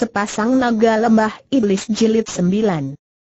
Sepasang Naga Lembah Iblis Jilid 9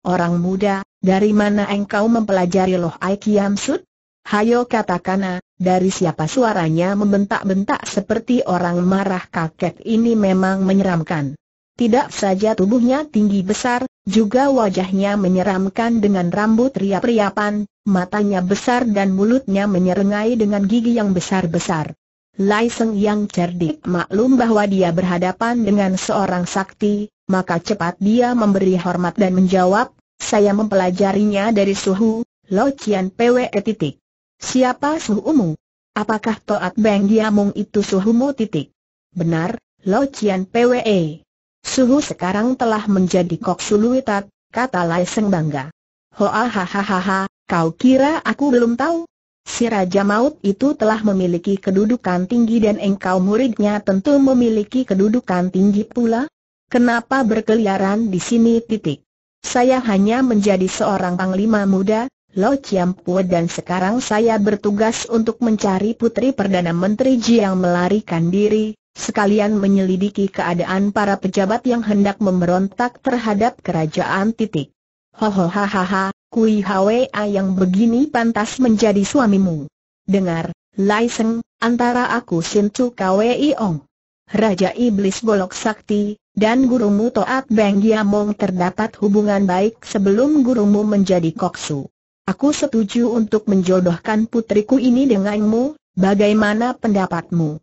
Orang muda, dari mana engkau mempelajari loh Aikiam Sud? Hayo katakana, dari siapa suaranya membentak-bentak seperti orang marah kakek ini memang menyeramkan. Tidak saja tubuhnya tinggi besar, juga wajahnya menyeramkan dengan rambut riap-riapan, matanya besar dan mulutnya menyerengai dengan gigi yang besar-besar. Lai Seng yang cerdik maklum bahwa dia berhadapan dengan seorang sakti, maka cepat dia memberi hormat dan menjawab, saya mempelajarinya dari suhu, Lo Cian PWE titik. Siapa suhumu? Apakah Toat Beng Diamung itu suhumu titik? Benar, Lo Cian PWE. Suhu sekarang telah menjadi kok suluitat, kata Lai Seng bangga. Hoa ha ha ha ha, kau kira aku belum tahu? Si Raja Maut itu telah memiliki kedudukan tinggi dan engkau muridnya tentu memiliki kedudukan tinggi pula? Kenapa berkeliaran di sini titik? Saya hanya menjadi seorang panglima muda, Lo Chiampu dan sekarang saya bertugas untuk mencari putri Perdana Menteri Ji yang melarikan diri, sekalian menyelidiki keadaan para pejabat yang hendak memberontak terhadap kerajaan titik. Hohohahaha, Kui Hwa yang begini pantas menjadi suamimu. Dengar, Lai Seng, antara aku Sin Chu Kwei Ong. Raja Iblis Golok Sakti, dan gurumu Toat Beng Yamong terdapat hubungan baik sebelum gurumu menjadi koksu. Aku setuju untuk menjodohkan putriku ini denganmu, bagaimana pendapatmu?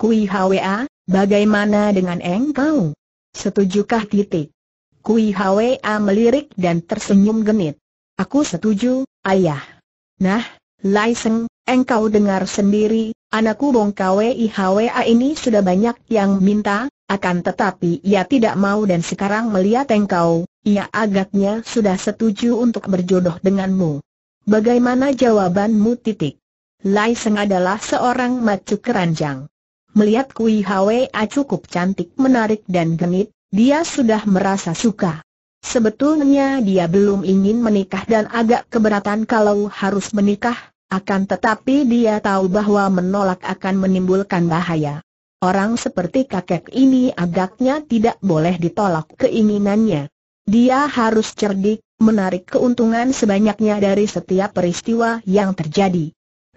Kui Hwa, bagaimana dengan engkau? Setujukah titik? Kui Hwa melirik dan tersenyum genit. Aku setuju, ayah. Nah, Lai Seng, engkau dengar sendiri, anakku Bong KWIHWA ini sudah banyak yang minta, akan tetapi ia tidak mau dan sekarang melihat engkau, ia agaknya sudah setuju untuk berjodoh denganmu. Bagaimana jawabanmu titik? Lai Seng adalah seorang macu keranjang. Melihat Kui Hwa cukup cantik menarik dan genit, dia sudah merasa suka. Sebetulnya dia belum ingin menikah dan agak keberatan kalau harus menikah, akan tetapi dia tahu bahwa menolak akan menimbulkan bahaya. Orang seperti kakek ini agaknya tidak boleh ditolak keinginannya. Dia harus cerdik, menarik keuntungan sebanyaknya dari setiap peristiwa yang terjadi.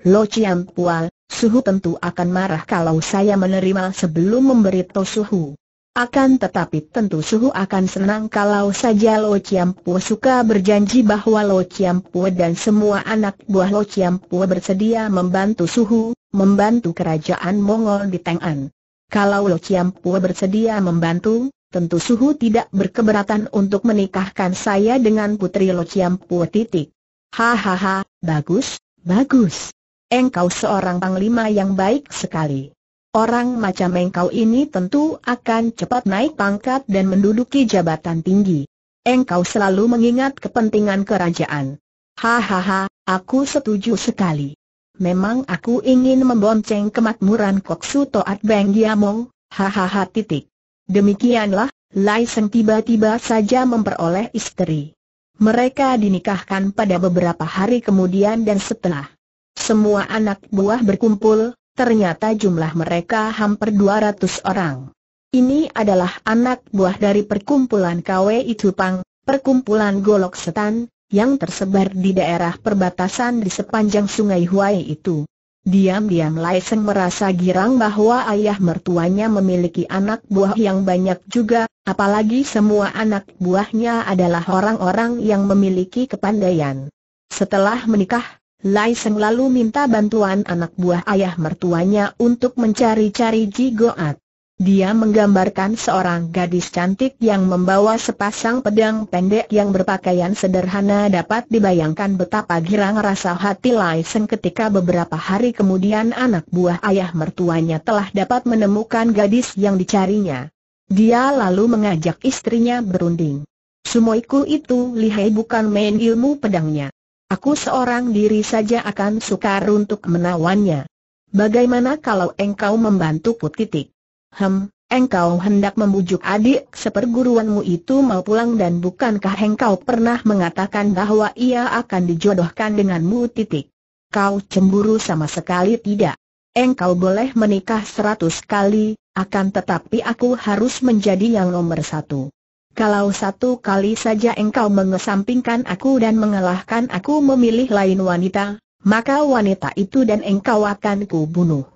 Lo Chiang Pual, Suhu tentu akan marah kalau saya menerima sebelum memberi memberitahu Suhu. Akan tetapi tentu Suhu akan senang kalau saja Lo Chiampu suka berjanji bahwa Lo Chiampu dan semua anak buah Lo Chiampu bersedia membantu Suhu, membantu kerajaan Mongol di Teng'an. Kalau Lo Chiampu bersedia membantu, tentu Suhu tidak berkeberatan untuk menikahkan saya dengan putri Lo Chiampu titik. Hahaha, bagus, bagus. Engkau seorang panglima yang baik sekali. Orang macam engkau ini tentu akan cepat naik pangkat dan menduduki jabatan tinggi. Engkau selalu mengingat kepentingan kerajaan. Hahaha, aku setuju sekali. Memang aku ingin membonceng kemakmuran kok Koksu Toat Beng Giamong, hahaha titik. Demikianlah, Lai Seng tiba-tiba saja memperoleh istri. Mereka dinikahkan pada beberapa hari kemudian dan setelah semua anak buah berkumpul, ternyata jumlah mereka hampir 200 orang. Ini adalah anak buah dari perkumpulan KW Itupang, perkumpulan Golok Setan, yang tersebar di daerah perbatasan di sepanjang sungai Huai itu. Diam-diam Lai Seng merasa girang bahwa ayah mertuanya memiliki anak buah yang banyak juga, apalagi semua anak buahnya adalah orang-orang yang memiliki kepandaian. Setelah menikah, Lai Seng lalu minta bantuan anak buah ayah mertuanya untuk mencari-cari Ji Goat. Dia menggambarkan seorang gadis cantik yang membawa sepasang pedang pendek yang berpakaian sederhana dapat dibayangkan betapa girang rasa hati Lai Seng ketika beberapa hari kemudian anak buah ayah mertuanya telah dapat menemukan gadis yang dicarinya. Dia lalu mengajak istrinya berunding. Sumoiku itu lihai bukan main ilmu pedangnya. Aku seorang diri saja akan sukar untuk menawannya. Bagaimana kalau engkau membantuku titik? Hem, engkau hendak membujuk adik seperguruanmu itu mau pulang dan bukankah engkau pernah mengatakan bahwa ia akan dijodohkan denganmu titik? Kau cemburu sama sekali tidak. Engkau boleh menikah seratus kali, akan tetapi aku harus menjadi yang nomor satu. Kalau satu kali saja engkau mengesampingkan aku dan mengalahkan aku memilih lain wanita, maka wanita itu dan engkau akan kubunuh.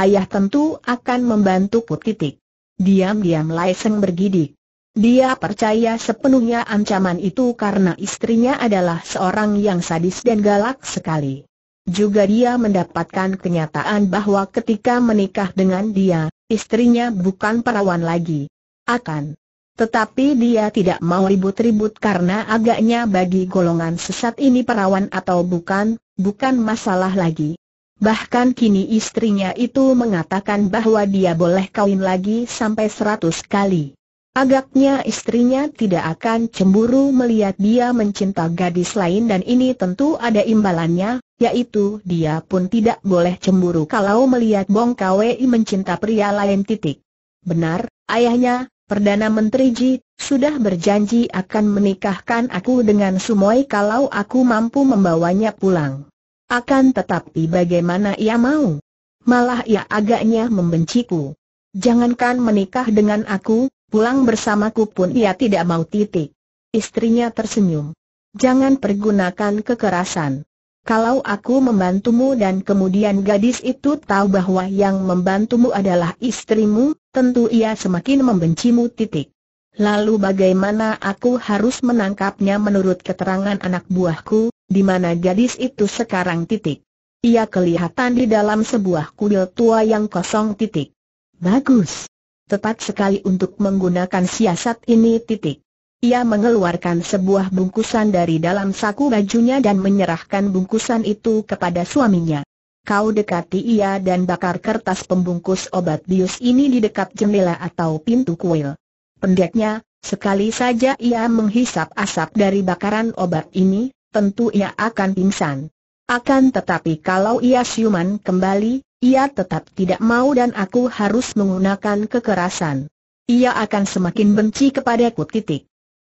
Ayah tentu akan membantu titik. Diam-diam Lai Seng bergidik. Dia percaya sepenuhnya ancaman itu karena istrinya adalah seorang yang sadis dan galak sekali. Juga dia mendapatkan kenyataan bahwa ketika menikah dengan dia, istrinya bukan perawan lagi. Akan tetapi dia tidak mau ribut-ribut karena agaknya bagi golongan sesat ini perawan atau bukan, bukan masalah lagi. Bahkan kini istrinya itu mengatakan bahwa dia boleh kawin lagi sampai seratus kali. Agaknya istrinya tidak akan cemburu melihat dia mencinta gadis lain dan ini tentu ada imbalannya, yaitu dia pun tidak boleh cemburu kalau melihat Bong Kwei mencinta pria lain titik. Benar, ayahnya, Perdana Menteri Ji, sudah berjanji akan menikahkan aku dengan Sumoi kalau aku mampu membawanya pulang. Akan tetapi bagaimana ia mau? Malah ia agaknya membenciku. Jangankan menikah dengan aku, pulang bersamaku pun ia tidak mau titik. Istrinya tersenyum. Jangan pergunakan kekerasan. Kalau aku membantumu dan kemudian gadis itu tahu bahwa yang membantumu adalah istrimu, tentu ia semakin membencimu titik. Lalu bagaimana aku harus menangkapnya menurut keterangan anak buahku, di mana gadis itu sekarang titik. Ia kelihatan di dalam sebuah kuil tua yang kosong titik. Bagus. Tepat sekali untuk menggunakan siasat ini titik. Ia mengeluarkan sebuah bungkusan dari dalam saku bajunya dan menyerahkan bungkusan itu kepada suaminya. Kau dekati ia dan bakar kertas pembungkus obat bius ini di dekat jendela atau pintu kuil. Pendeknya, sekali saja ia menghisap asap dari bakaran obat ini, tentu ia akan pingsan. Akan tetapi kalau ia siuman kembali, ia tetap tidak mau dan aku harus menggunakan kekerasan. Ia akan semakin benci kepadaku titik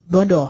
bodoh.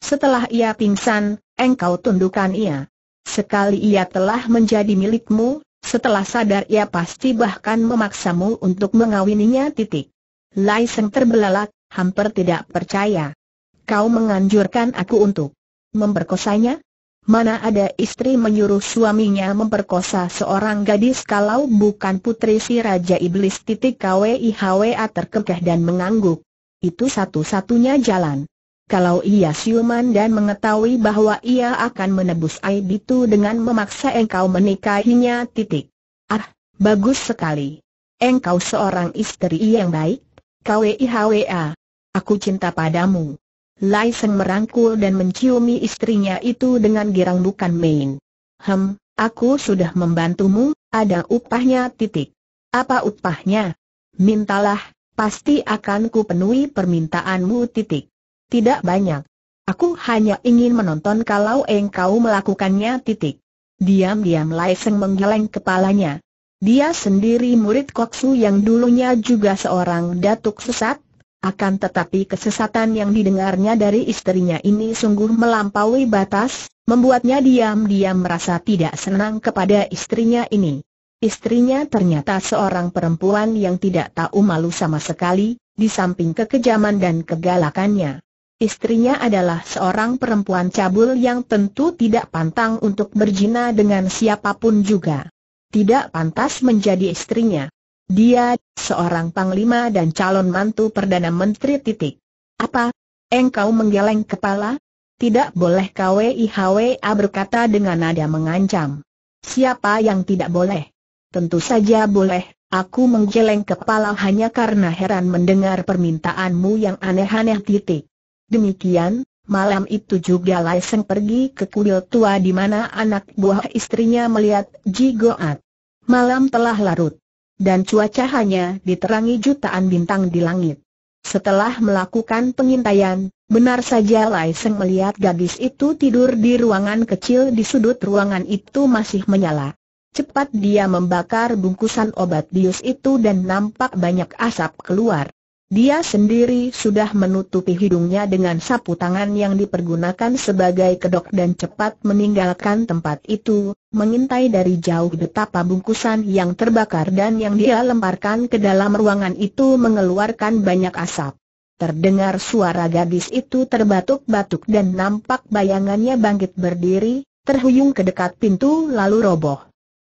Setelah ia pingsan, engkau tundukkan ia. Sekali ia telah menjadi milikmu, setelah sadar ia pasti bahkan memaksamu untuk mengawininya titik. Lai Seng terbelalak, hampir tidak percaya. Kau menganjurkan aku untuk memperkosanya? Mana ada istri menyuruh suaminya memperkosa seorang gadis kalau bukan putri si Raja Iblis titik KWIHWA terkekeh dan mengangguk. Itu satu-satunya jalan kalau ia siuman dan mengetahui bahwa ia akan menebus aib itu dengan memaksa engkau menikahinya titik. Ah, bagus sekali. Engkau seorang istri yang baik, KWIHWA. Aku cinta padamu. Lai Seng merangkul dan menciumi istrinya itu dengan girang bukan main. Hem, aku sudah membantumu, ada upahnya titik. Apa upahnya? Mintalah, pasti akan ku penuhi permintaanmu titik. Tidak banyak. Aku hanya ingin menonton kalau engkau melakukannya titik. Diam-diam Lai menggeleng kepalanya. Dia sendiri murid Koksu yang dulunya juga seorang datuk sesat, akan tetapi kesesatan yang didengarnya dari istrinya ini sungguh melampaui batas, membuatnya diam-diam merasa tidak senang kepada istrinya ini. Istrinya ternyata seorang perempuan yang tidak tahu malu sama sekali, di samping kekejaman dan kegalakannya. Istrinya adalah seorang perempuan cabul yang tentu tidak pantang untuk berjina dengan siapapun juga. Tidak pantas menjadi istrinya. Dia, seorang panglima dan calon mantu Perdana Menteri titik. Apa? Engkau menggeleng kepala? Tidak boleh KWIHWA berkata dengan nada mengancam. Siapa yang tidak boleh? Tentu saja boleh, aku menggeleng kepala hanya karena heran mendengar permintaanmu yang aneh-aneh titik. Demikian, malam itu juga Lai Seng pergi ke kuil tua di mana anak buah istrinya melihat Ji Goat. Malam telah larut. Dan cuaca hanya diterangi jutaan bintang di langit. Setelah melakukan pengintaian, benar saja Lai Seng melihat gadis itu tidur di ruangan kecil di sudut ruangan itu masih menyala. Cepat dia membakar bungkusan obat bius itu dan nampak banyak asap keluar. Dia sendiri sudah menutupi hidungnya dengan sapu tangan yang dipergunakan sebagai kedok dan cepat meninggalkan tempat itu, mengintai dari jauh betapa bungkusan yang terbakar dan yang dia lemparkan ke dalam ruangan itu mengeluarkan banyak asap. Terdengar suara gadis itu terbatuk-batuk dan nampak bayangannya bangkit berdiri, terhuyung ke dekat pintu lalu roboh.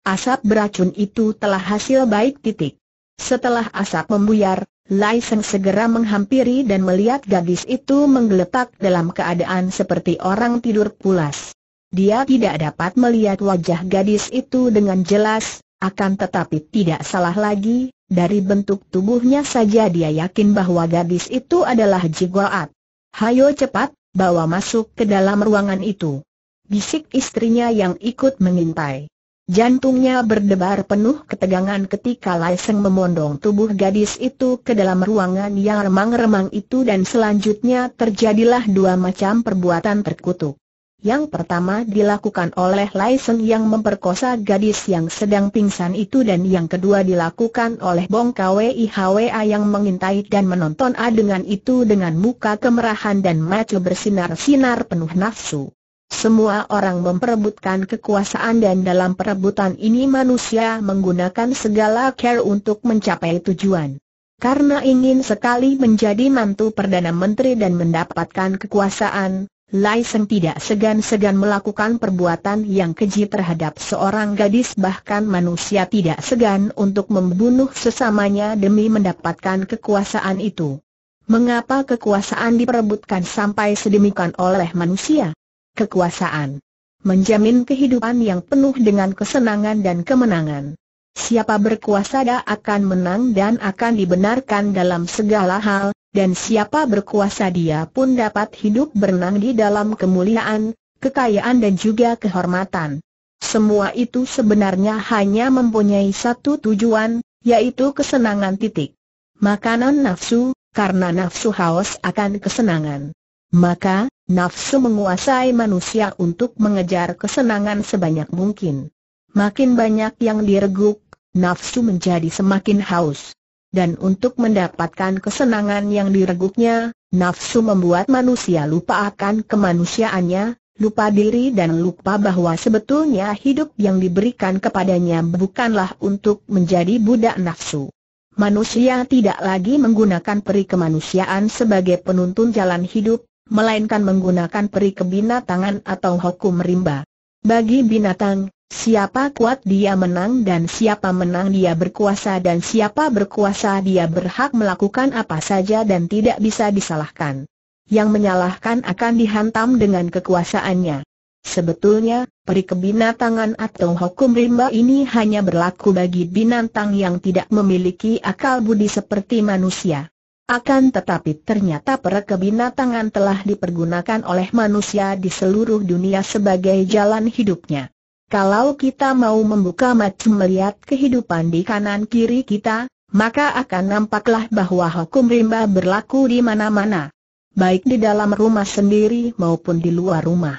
Asap beracun itu telah hasil baik titik. Setelah asap membuyar, Lai Seng segera menghampiri dan melihat gadis itu menggeletak dalam keadaan seperti orang tidur pulas. Dia tidak dapat melihat wajah gadis itu dengan jelas, akan tetapi tidak salah lagi, dari bentuk tubuhnya saja dia yakin bahwa gadis itu adalah Jigoat. Hayo cepat, bawa masuk ke dalam ruangan itu. Bisik istrinya yang ikut mengintai. Jantungnya berdebar penuh ketegangan ketika Laiseng memondong tubuh gadis itu ke dalam ruangan yang remang-remang itu dan selanjutnya terjadilah dua macam perbuatan terkutuk. Yang pertama dilakukan oleh Laiseng yang memperkosa gadis yang sedang pingsan itu dan yang kedua dilakukan oleh Bong Hwa yang mengintai dan menonton adegan itu dengan muka kemerahan dan mata bersinar-sinar penuh nafsu. Semua orang memperebutkan kekuasaan dan dalam perebutan ini manusia menggunakan segala care untuk mencapai tujuan. Karena ingin sekali menjadi mantu Perdana Menteri dan mendapatkan kekuasaan, Lai Seng tidak segan-segan melakukan perbuatan yang keji terhadap seorang gadis bahkan manusia tidak segan untuk membunuh sesamanya demi mendapatkan kekuasaan itu. Mengapa kekuasaan diperebutkan sampai sedemikian oleh manusia? kekuasaan. Menjamin kehidupan yang penuh dengan kesenangan dan kemenangan. Siapa berkuasa dia akan menang dan akan dibenarkan dalam segala hal, dan siapa berkuasa dia pun dapat hidup berenang di dalam kemuliaan, kekayaan dan juga kehormatan. Semua itu sebenarnya hanya mempunyai satu tujuan, yaitu kesenangan titik. Makanan nafsu, karena nafsu haus akan kesenangan. Maka, nafsu menguasai manusia untuk mengejar kesenangan sebanyak mungkin. Makin banyak yang direguk, nafsu menjadi semakin haus. Dan untuk mendapatkan kesenangan yang direguknya, nafsu membuat manusia lupa akan kemanusiaannya, lupa diri dan lupa bahwa sebetulnya hidup yang diberikan kepadanya bukanlah untuk menjadi budak nafsu. Manusia tidak lagi menggunakan peri kemanusiaan sebagai penuntun jalan hidup, melainkan menggunakan peri kebinatangan atau hukum rimba. Bagi binatang, siapa kuat dia menang dan siapa menang dia berkuasa dan siapa berkuasa dia berhak melakukan apa saja dan tidak bisa disalahkan. Yang menyalahkan akan dihantam dengan kekuasaannya. Sebetulnya, peri kebinatangan atau hukum rimba ini hanya berlaku bagi binatang yang tidak memiliki akal budi seperti manusia. Akan tetapi ternyata perekebinatangan telah dipergunakan oleh manusia di seluruh dunia sebagai jalan hidupnya. Kalau kita mau membuka mata melihat kehidupan di kanan kiri kita, maka akan nampaklah bahwa hukum rimba berlaku di mana-mana. Baik di dalam rumah sendiri maupun di luar rumah.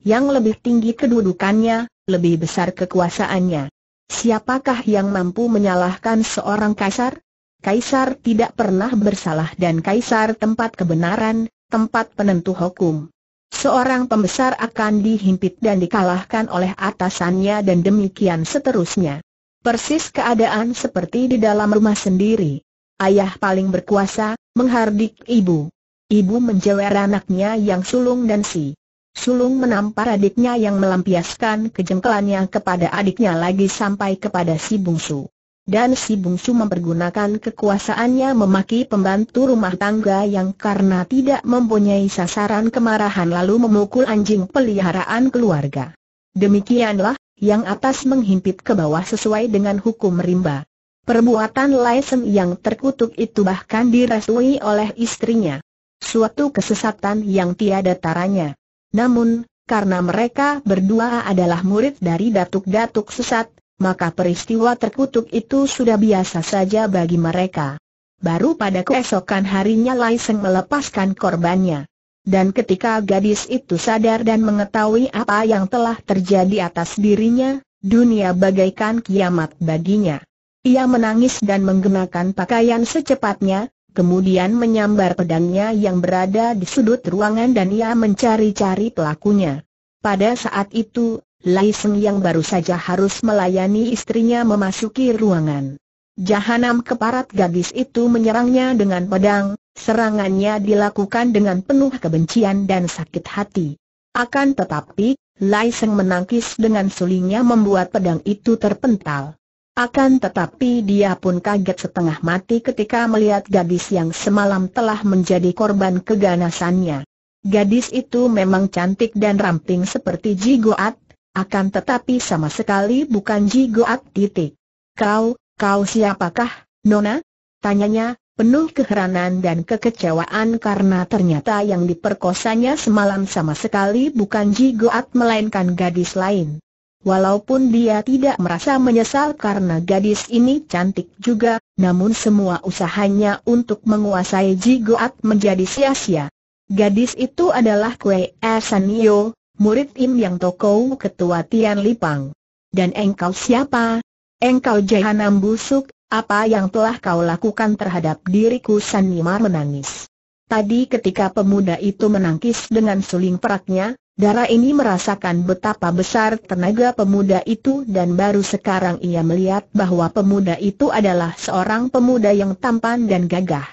Yang lebih tinggi kedudukannya, lebih besar kekuasaannya. Siapakah yang mampu menyalahkan seorang kasar? Kaisar tidak pernah bersalah dan Kaisar tempat kebenaran, tempat penentu hukum. Seorang pembesar akan dihimpit dan dikalahkan oleh atasannya dan demikian seterusnya. Persis keadaan seperti di dalam rumah sendiri. Ayah paling berkuasa, menghardik ibu. Ibu menjewer anaknya yang sulung dan si sulung menampar adiknya yang melampiaskan kejengkelannya kepada adiknya lagi sampai kepada si bungsu dan si bungsu mempergunakan kekuasaannya memaki pembantu rumah tangga yang karena tidak mempunyai sasaran kemarahan lalu memukul anjing peliharaan keluarga. Demikianlah, yang atas menghimpit ke bawah sesuai dengan hukum rimba. Perbuatan Laisen yang terkutuk itu bahkan direstui oleh istrinya. Suatu kesesatan yang tiada taranya. Namun, karena mereka berdua adalah murid dari datuk-datuk sesat, maka peristiwa terkutuk itu sudah biasa saja bagi mereka. Baru pada keesokan harinya Lai Seng melepaskan korbannya. Dan ketika gadis itu sadar dan mengetahui apa yang telah terjadi atas dirinya, dunia bagaikan kiamat baginya. Ia menangis dan menggenakan pakaian secepatnya, kemudian menyambar pedangnya yang berada di sudut ruangan dan ia mencari-cari pelakunya. Pada saat itu, Lai Seng yang baru saja harus melayani istrinya memasuki ruangan. Jahanam keparat gadis itu menyerangnya dengan pedang, serangannya dilakukan dengan penuh kebencian dan sakit hati. Akan tetapi, Lai Seng menangkis dengan sulingnya membuat pedang itu terpental. Akan tetapi dia pun kaget setengah mati ketika melihat gadis yang semalam telah menjadi korban keganasannya. Gadis itu memang cantik dan ramping seperti Jigoat, akan tetapi sama sekali bukan Ji Goat titik. Kau, kau siapakah, Nona? Tanyanya, penuh keheranan dan kekecewaan karena ternyata yang diperkosanya semalam sama sekali bukan Ji Goat melainkan gadis lain. Walaupun dia tidak merasa menyesal karena gadis ini cantik juga, namun semua usahanya untuk menguasai Ji Goat menjadi sia-sia. Gadis itu adalah Kwe Esanio, murid Im Yang Toko ketua Tian Lipang. Dan engkau siapa? Engkau jahanam busuk, apa yang telah kau lakukan terhadap diriku Sanimar menangis. Tadi ketika pemuda itu menangkis dengan suling peraknya, Dara ini merasakan betapa besar tenaga pemuda itu dan baru sekarang ia melihat bahwa pemuda itu adalah seorang pemuda yang tampan dan gagah.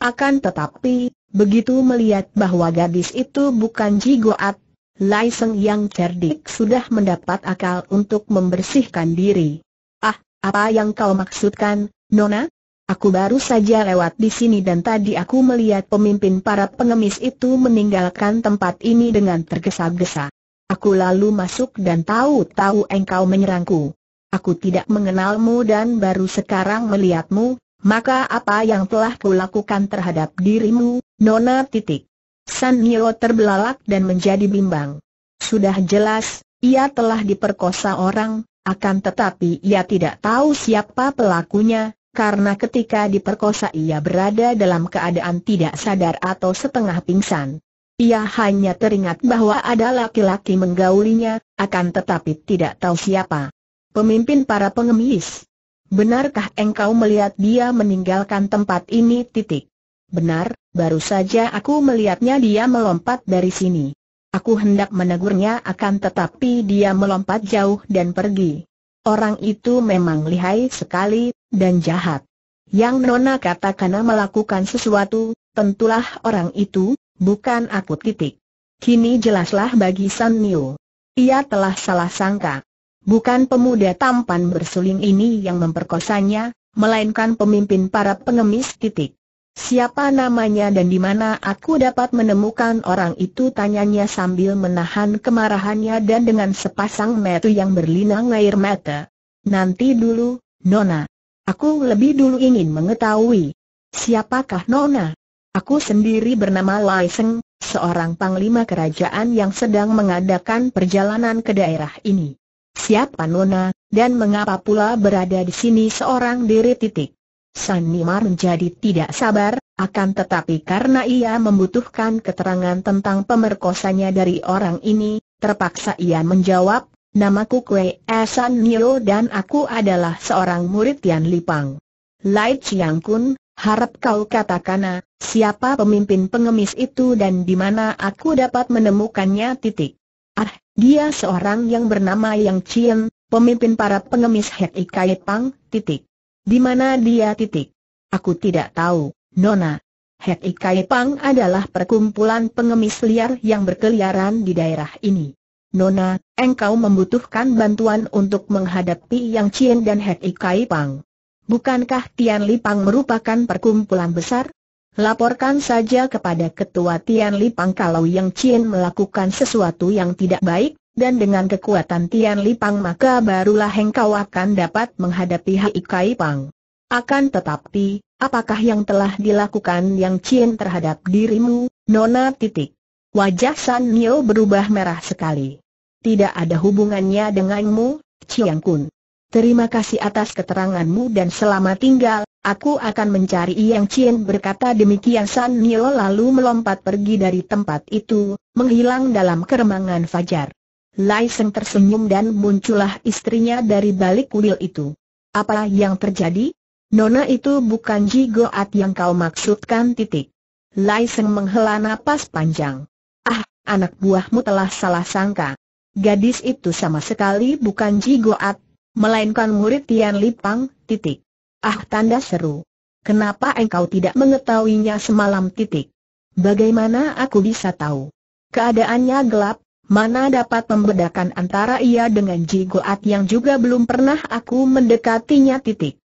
Akan tetapi, begitu melihat bahwa gadis itu bukan Jigoat, Lai Seng yang cerdik sudah mendapat akal untuk membersihkan diri. Ah, apa yang kau maksudkan, Nona? Aku baru saja lewat di sini dan tadi aku melihat pemimpin para pengemis itu meninggalkan tempat ini dengan tergesa-gesa. Aku lalu masuk dan tahu-tahu engkau menyerangku. Aku tidak mengenalmu dan baru sekarang melihatmu, maka apa yang telah kulakukan terhadap dirimu, Nona titik. San Nio terbelalak dan menjadi bimbang. Sudah jelas, ia telah diperkosa orang, akan tetapi ia tidak tahu siapa pelakunya, karena ketika diperkosa ia berada dalam keadaan tidak sadar atau setengah pingsan. Ia hanya teringat bahwa ada laki-laki menggaulinya, akan tetapi tidak tahu siapa. Pemimpin para pengemis. Benarkah engkau melihat dia meninggalkan tempat ini titik? Benar, baru saja aku melihatnya dia melompat dari sini. Aku hendak menegurnya akan tetapi dia melompat jauh dan pergi. Orang itu memang lihai sekali, dan jahat. Yang Nona katakan melakukan sesuatu, tentulah orang itu, bukan aku titik. Kini jelaslah bagi San Niu. Ia telah salah sangka. Bukan pemuda tampan bersuling ini yang memperkosanya, melainkan pemimpin para pengemis titik. Siapa namanya dan di mana aku dapat menemukan orang itu tanyanya sambil menahan kemarahannya dan dengan sepasang mata yang berlinang air mata. Nanti dulu, Nona. Aku lebih dulu ingin mengetahui. Siapakah Nona? Aku sendiri bernama Lai Seng, seorang panglima kerajaan yang sedang mengadakan perjalanan ke daerah ini. Siapa Nona, dan mengapa pula berada di sini seorang diri titik? San Sanimar menjadi tidak sabar, akan tetapi karena ia membutuhkan keterangan tentang pemerkosanya dari orang ini, terpaksa ia menjawab, namaku Kwe San Nio dan aku adalah seorang murid Tian Lipang. Lai Chiang Kun, harap kau katakan, siapa pemimpin pengemis itu dan di mana aku dapat menemukannya titik. Ah, dia seorang yang bernama Yang Chien, pemimpin para pengemis Hek Ikai Pang, titik. Di mana dia titik? Aku tidak tahu, Nona. Hek Ikai Pang adalah perkumpulan pengemis liar yang berkeliaran di daerah ini. Nona, engkau membutuhkan bantuan untuk menghadapi Yang Cien dan Hek Ikai Pang. Bukankah Tian Li merupakan perkumpulan besar? Laporkan saja kepada ketua Tian Li kalau Yang Cien melakukan sesuatu yang tidak baik, dan dengan kekuatan Tian Lipang maka barulah engkau akan dapat menghadapi Hai Kai Pang. Akan tetapi, apakah yang telah dilakukan Yang Chin terhadap dirimu, Nona titik? Wajah San Nio berubah merah sekali. Tidak ada hubungannya denganmu, Chiang Kun. Terima kasih atas keteranganmu dan selama tinggal, aku akan mencari Yang Chin berkata demikian San Nio lalu melompat pergi dari tempat itu, menghilang dalam keremangan fajar. Lai Seng tersenyum dan muncullah istrinya dari balik kuil itu. Apa yang terjadi? Nona itu bukan Ji Goat yang kau maksudkan titik. Lai Seng menghela napas panjang. Ah, anak buahmu telah salah sangka. Gadis itu sama sekali bukan Ji Goat, melainkan murid Tian Lipang, titik. Ah tanda seru. Kenapa engkau tidak mengetahuinya semalam titik? Bagaimana aku bisa tahu? Keadaannya gelap, Mana dapat membedakan antara ia dengan Ji Goat yang juga belum pernah aku mendekatinya titik.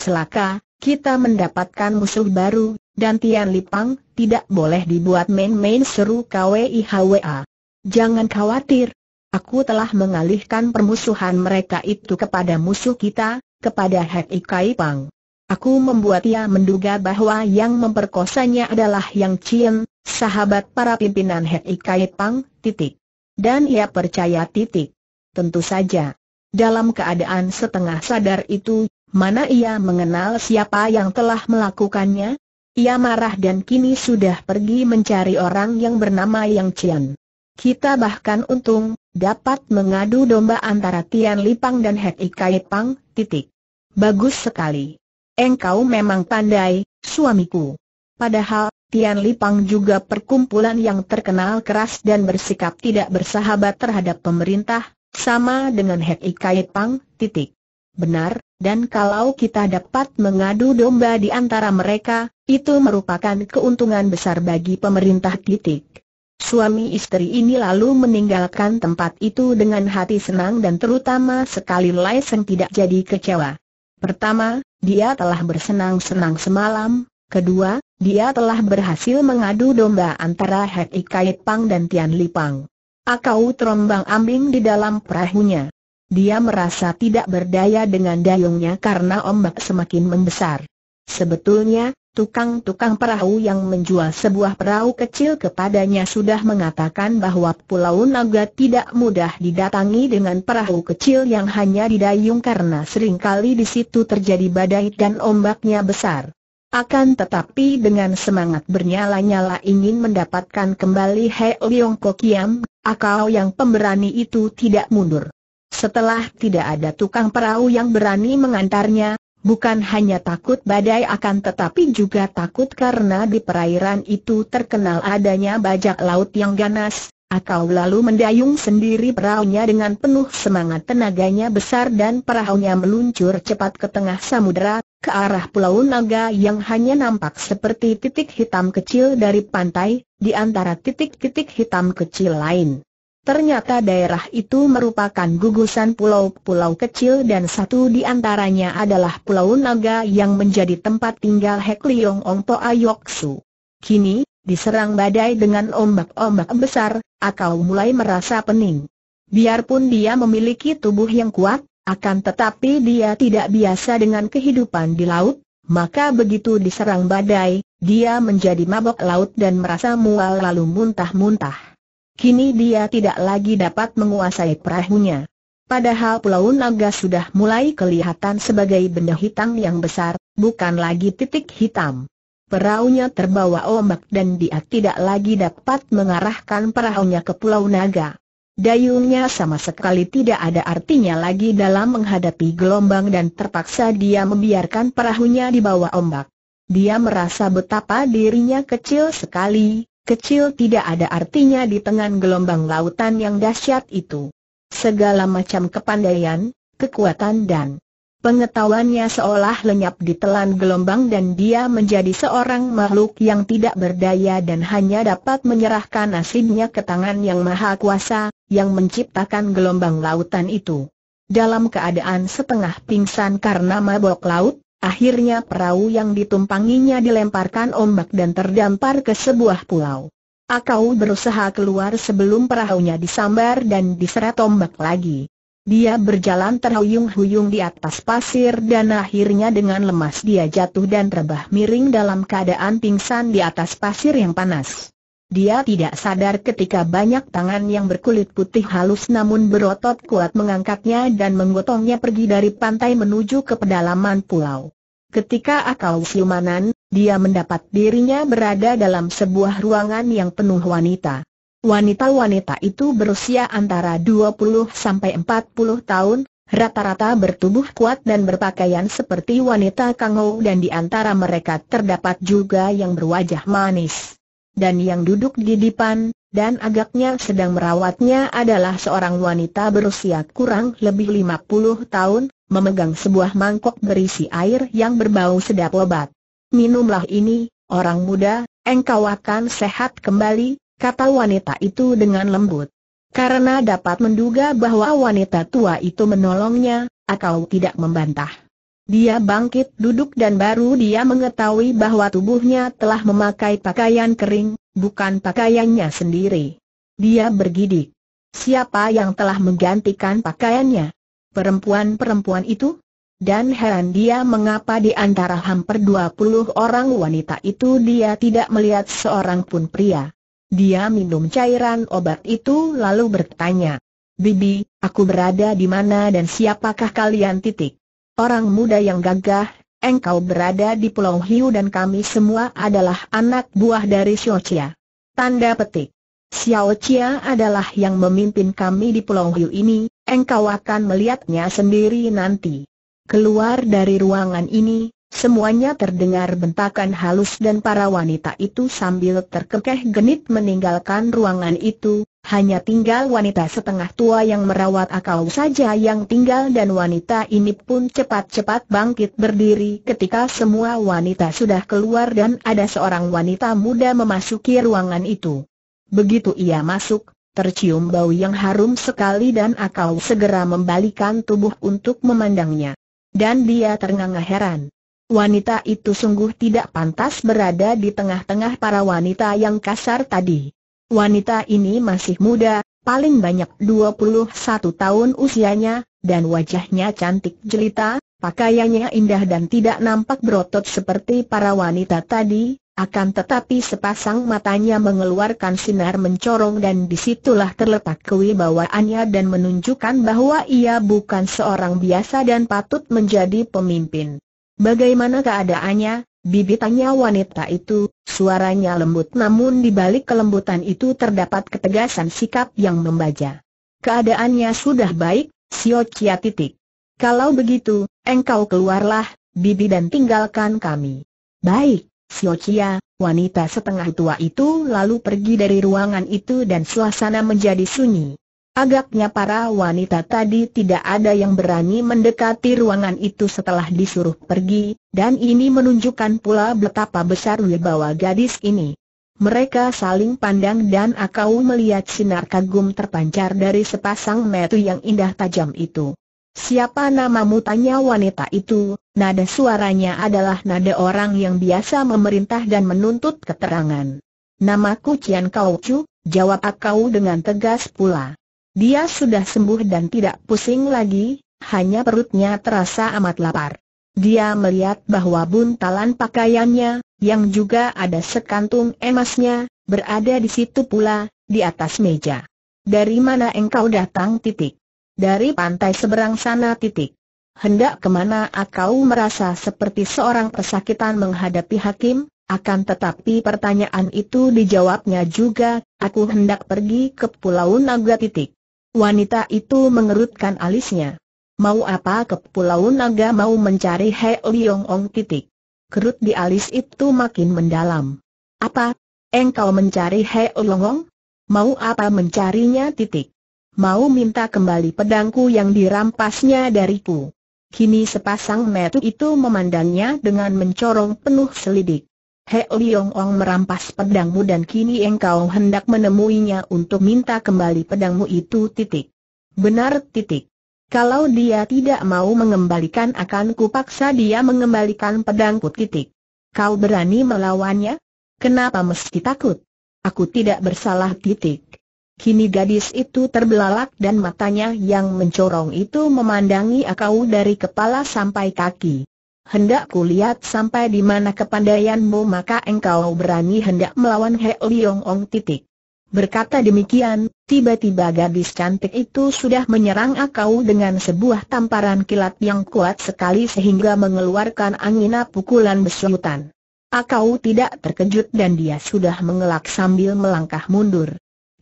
Celaka, kita mendapatkan musuh baru, dan Tian Lipang tidak boleh dibuat main-main seru KWIHWA. Jangan khawatir. Aku telah mengalihkan permusuhan mereka itu kepada musuh kita, kepada Hek Ikai Aku membuat ia menduga bahwa yang memperkosanya adalah Yang Cien, sahabat para pimpinan Hek Ikai titik. Dan ia percaya titik. Tentu saja. Dalam keadaan setengah sadar itu, mana ia mengenal siapa yang telah melakukannya? Ia marah dan kini sudah pergi mencari orang yang bernama Yang Chen. Kita bahkan untung, dapat mengadu domba antara Tian Lipang dan Hek Ikai Pang, titik. Bagus sekali. Engkau memang pandai, suamiku. Padahal, Tian Lipang juga perkumpulan yang terkenal keras dan bersikap tidak bersahabat terhadap pemerintah, sama dengan Hek Ikai Pang, titik. Benar, dan kalau kita dapat mengadu domba di antara mereka, itu merupakan keuntungan besar bagi pemerintah titik. Suami istri ini lalu meninggalkan tempat itu dengan hati senang dan terutama sekali Lai Seng tidak jadi kecewa. Pertama, dia telah bersenang-senang semalam, Kedua, dia telah berhasil mengadu domba antara Hek Ikait Pang dan Tian Lipang. Akau terombang ambing di dalam perahunya. Dia merasa tidak berdaya dengan dayungnya karena ombak semakin membesar. Sebetulnya, tukang-tukang perahu yang menjual sebuah perahu kecil kepadanya sudah mengatakan bahwa Pulau Naga tidak mudah didatangi dengan perahu kecil yang hanya didayung karena seringkali di situ terjadi badai dan ombaknya besar. Akan tetapi dengan semangat bernyala-nyala ingin mendapatkan kembali He Leong Kokiam, akau yang pemberani itu tidak mundur. Setelah tidak ada tukang perahu yang berani mengantarnya, bukan hanya takut badai akan tetapi juga takut karena di perairan itu terkenal adanya bajak laut yang ganas, atau lalu mendayung sendiri perahunya dengan penuh semangat tenaganya besar dan perahunya meluncur cepat ke tengah samudera, ke arah Pulau Naga yang hanya nampak seperti titik hitam kecil dari pantai, di antara titik-titik hitam kecil lain. Ternyata daerah itu merupakan gugusan pulau-pulau kecil dan satu di antaranya adalah Pulau Naga yang menjadi tempat tinggal Hek Liong Ong Po Ayok Su. Kini, diserang badai dengan ombak-ombak besar, Akau mulai merasa pening. Biarpun dia memiliki tubuh yang kuat, akan tetapi dia tidak biasa dengan kehidupan di laut, maka begitu diserang badai, dia menjadi mabok laut dan merasa mual lalu muntah-muntah. Kini dia tidak lagi dapat menguasai perahunya. Padahal Pulau Naga sudah mulai kelihatan sebagai benda hitam yang besar, bukan lagi titik hitam. Perahunya terbawa ombak dan dia tidak lagi dapat mengarahkan perahunya ke Pulau Naga. Dayungnya sama sekali tidak ada artinya lagi dalam menghadapi gelombang dan terpaksa dia membiarkan perahunya bawah ombak. Dia merasa betapa dirinya kecil sekali, kecil tidak ada artinya di tengah gelombang lautan yang dahsyat itu. Segala macam kepandaian, kekuatan dan Pengetahuannya seolah lenyap ditelan gelombang dan dia menjadi seorang makhluk yang tidak berdaya dan hanya dapat menyerahkan nasibnya ke tangan yang maha kuasa, yang menciptakan gelombang lautan itu. Dalam keadaan setengah pingsan karena mabok laut, akhirnya perahu yang ditumpanginya dilemparkan ombak dan terdampar ke sebuah pulau. Akau berusaha keluar sebelum perahunya disambar dan diseret ombak lagi. Dia berjalan terhuyung-huyung di atas pasir dan akhirnya dengan lemas dia jatuh dan rebah miring dalam keadaan pingsan di atas pasir yang panas. Dia tidak sadar ketika banyak tangan yang berkulit putih halus namun berotot kuat mengangkatnya dan menggotongnya pergi dari pantai menuju ke pedalaman pulau. Ketika akal siumanan, dia mendapat dirinya berada dalam sebuah ruangan yang penuh wanita. Wanita-wanita itu berusia antara 20 sampai 40 tahun, rata-rata bertubuh kuat dan berpakaian seperti wanita kangau dan di antara mereka terdapat juga yang berwajah manis. Dan yang duduk di depan dan agaknya sedang merawatnya adalah seorang wanita berusia kurang lebih 50 tahun, memegang sebuah mangkok berisi air yang berbau sedap obat. Minumlah ini, orang muda, engkau akan sehat kembali, kata wanita itu dengan lembut. Karena dapat menduga bahwa wanita tua itu menolongnya, akau tidak membantah. Dia bangkit duduk dan baru dia mengetahui bahwa tubuhnya telah memakai pakaian kering, bukan pakaiannya sendiri. Dia bergidik. Siapa yang telah menggantikan pakaiannya? Perempuan-perempuan itu? Dan heran dia mengapa di antara hampir 20 orang wanita itu dia tidak melihat seorang pun pria. Dia minum cairan obat itu lalu bertanya, Bibi, aku berada di mana dan siapakah kalian titik? Orang muda yang gagah, engkau berada di Pulau Hiu dan kami semua adalah anak buah dari Xiaochia. Tanda petik. Xiaochia adalah yang memimpin kami di Pulau Hiu ini, engkau akan melihatnya sendiri nanti. Keluar dari ruangan ini, Semuanya terdengar bentakan halus dan para wanita itu sambil terkekeh genit meninggalkan ruangan itu, hanya tinggal wanita setengah tua yang merawat akau saja yang tinggal dan wanita ini pun cepat-cepat bangkit berdiri ketika semua wanita sudah keluar dan ada seorang wanita muda memasuki ruangan itu. Begitu ia masuk, tercium bau yang harum sekali dan akau segera membalikan tubuh untuk memandangnya. Dan dia ternganga heran wanita itu sungguh tidak pantas berada di tengah-tengah para wanita yang kasar tadi. Wanita ini masih muda, paling banyak 21 tahun usianya, dan wajahnya cantik jelita, pakaiannya indah dan tidak nampak berotot seperti para wanita tadi, akan tetapi sepasang matanya mengeluarkan sinar mencorong dan disitulah terletak kewibawaannya dan menunjukkan bahwa ia bukan seorang biasa dan patut menjadi pemimpin. Bagaimana keadaannya? Bibi tanya wanita itu, suaranya lembut namun di balik kelembutan itu terdapat ketegasan sikap yang membaca. Keadaannya sudah baik, Sio Chia titik. Kalau begitu, engkau keluarlah, bibi dan tinggalkan kami. Baik, Sio Chia, wanita setengah tua itu lalu pergi dari ruangan itu dan suasana menjadi sunyi. Agaknya para wanita tadi tidak ada yang berani mendekati ruangan itu setelah disuruh pergi, dan ini menunjukkan pula betapa besar wibawa gadis ini. Mereka saling pandang dan Akau melihat sinar kagum terpancar dari sepasang metu yang indah tajam itu. Siapa namamu tanya wanita itu, nada suaranya adalah nada orang yang biasa memerintah dan menuntut keterangan. Namaku Cian Kau Chu, jawab Akau dengan tegas pula. Dia sudah sembuh dan tidak pusing lagi, hanya perutnya terasa amat lapar. Dia melihat bahwa buntalan pakaiannya, yang juga ada sekantung emasnya, berada di situ pula, di atas meja. Dari mana engkau datang titik? Dari pantai seberang sana titik. Hendak kemana akau merasa seperti seorang pesakitan menghadapi hakim, akan tetapi pertanyaan itu dijawabnya juga, aku hendak pergi ke Pulau Naga titik. Wanita itu mengerutkan alisnya. Mau apa ke Pulau Naga mau mencari He Liong Ong titik. Kerut di alis itu makin mendalam. Apa? Engkau mencari He Liong Ong? Mau apa mencarinya titik? Mau minta kembali pedangku yang dirampasnya dariku. Kini sepasang metu itu memandangnya dengan mencorong penuh selidik. He Liong Ong merampas pedangmu dan kini engkau hendak menemuinya untuk minta kembali pedangmu itu titik. Benar titik. Kalau dia tidak mau mengembalikan akan kupaksa dia mengembalikan pedangku titik. Kau berani melawannya? Kenapa mesti takut? Aku tidak bersalah titik. Kini gadis itu terbelalak dan matanya yang mencorong itu memandangi akau dari kepala sampai kaki hendak ku lihat sampai di mana kepandaianmu maka engkau berani hendak melawan He Liong Ong titik. Berkata demikian, tiba-tiba gadis cantik itu sudah menyerang akau dengan sebuah tamparan kilat yang kuat sekali sehingga mengeluarkan angin pukulan besutan. Akau tidak terkejut dan dia sudah mengelak sambil melangkah mundur.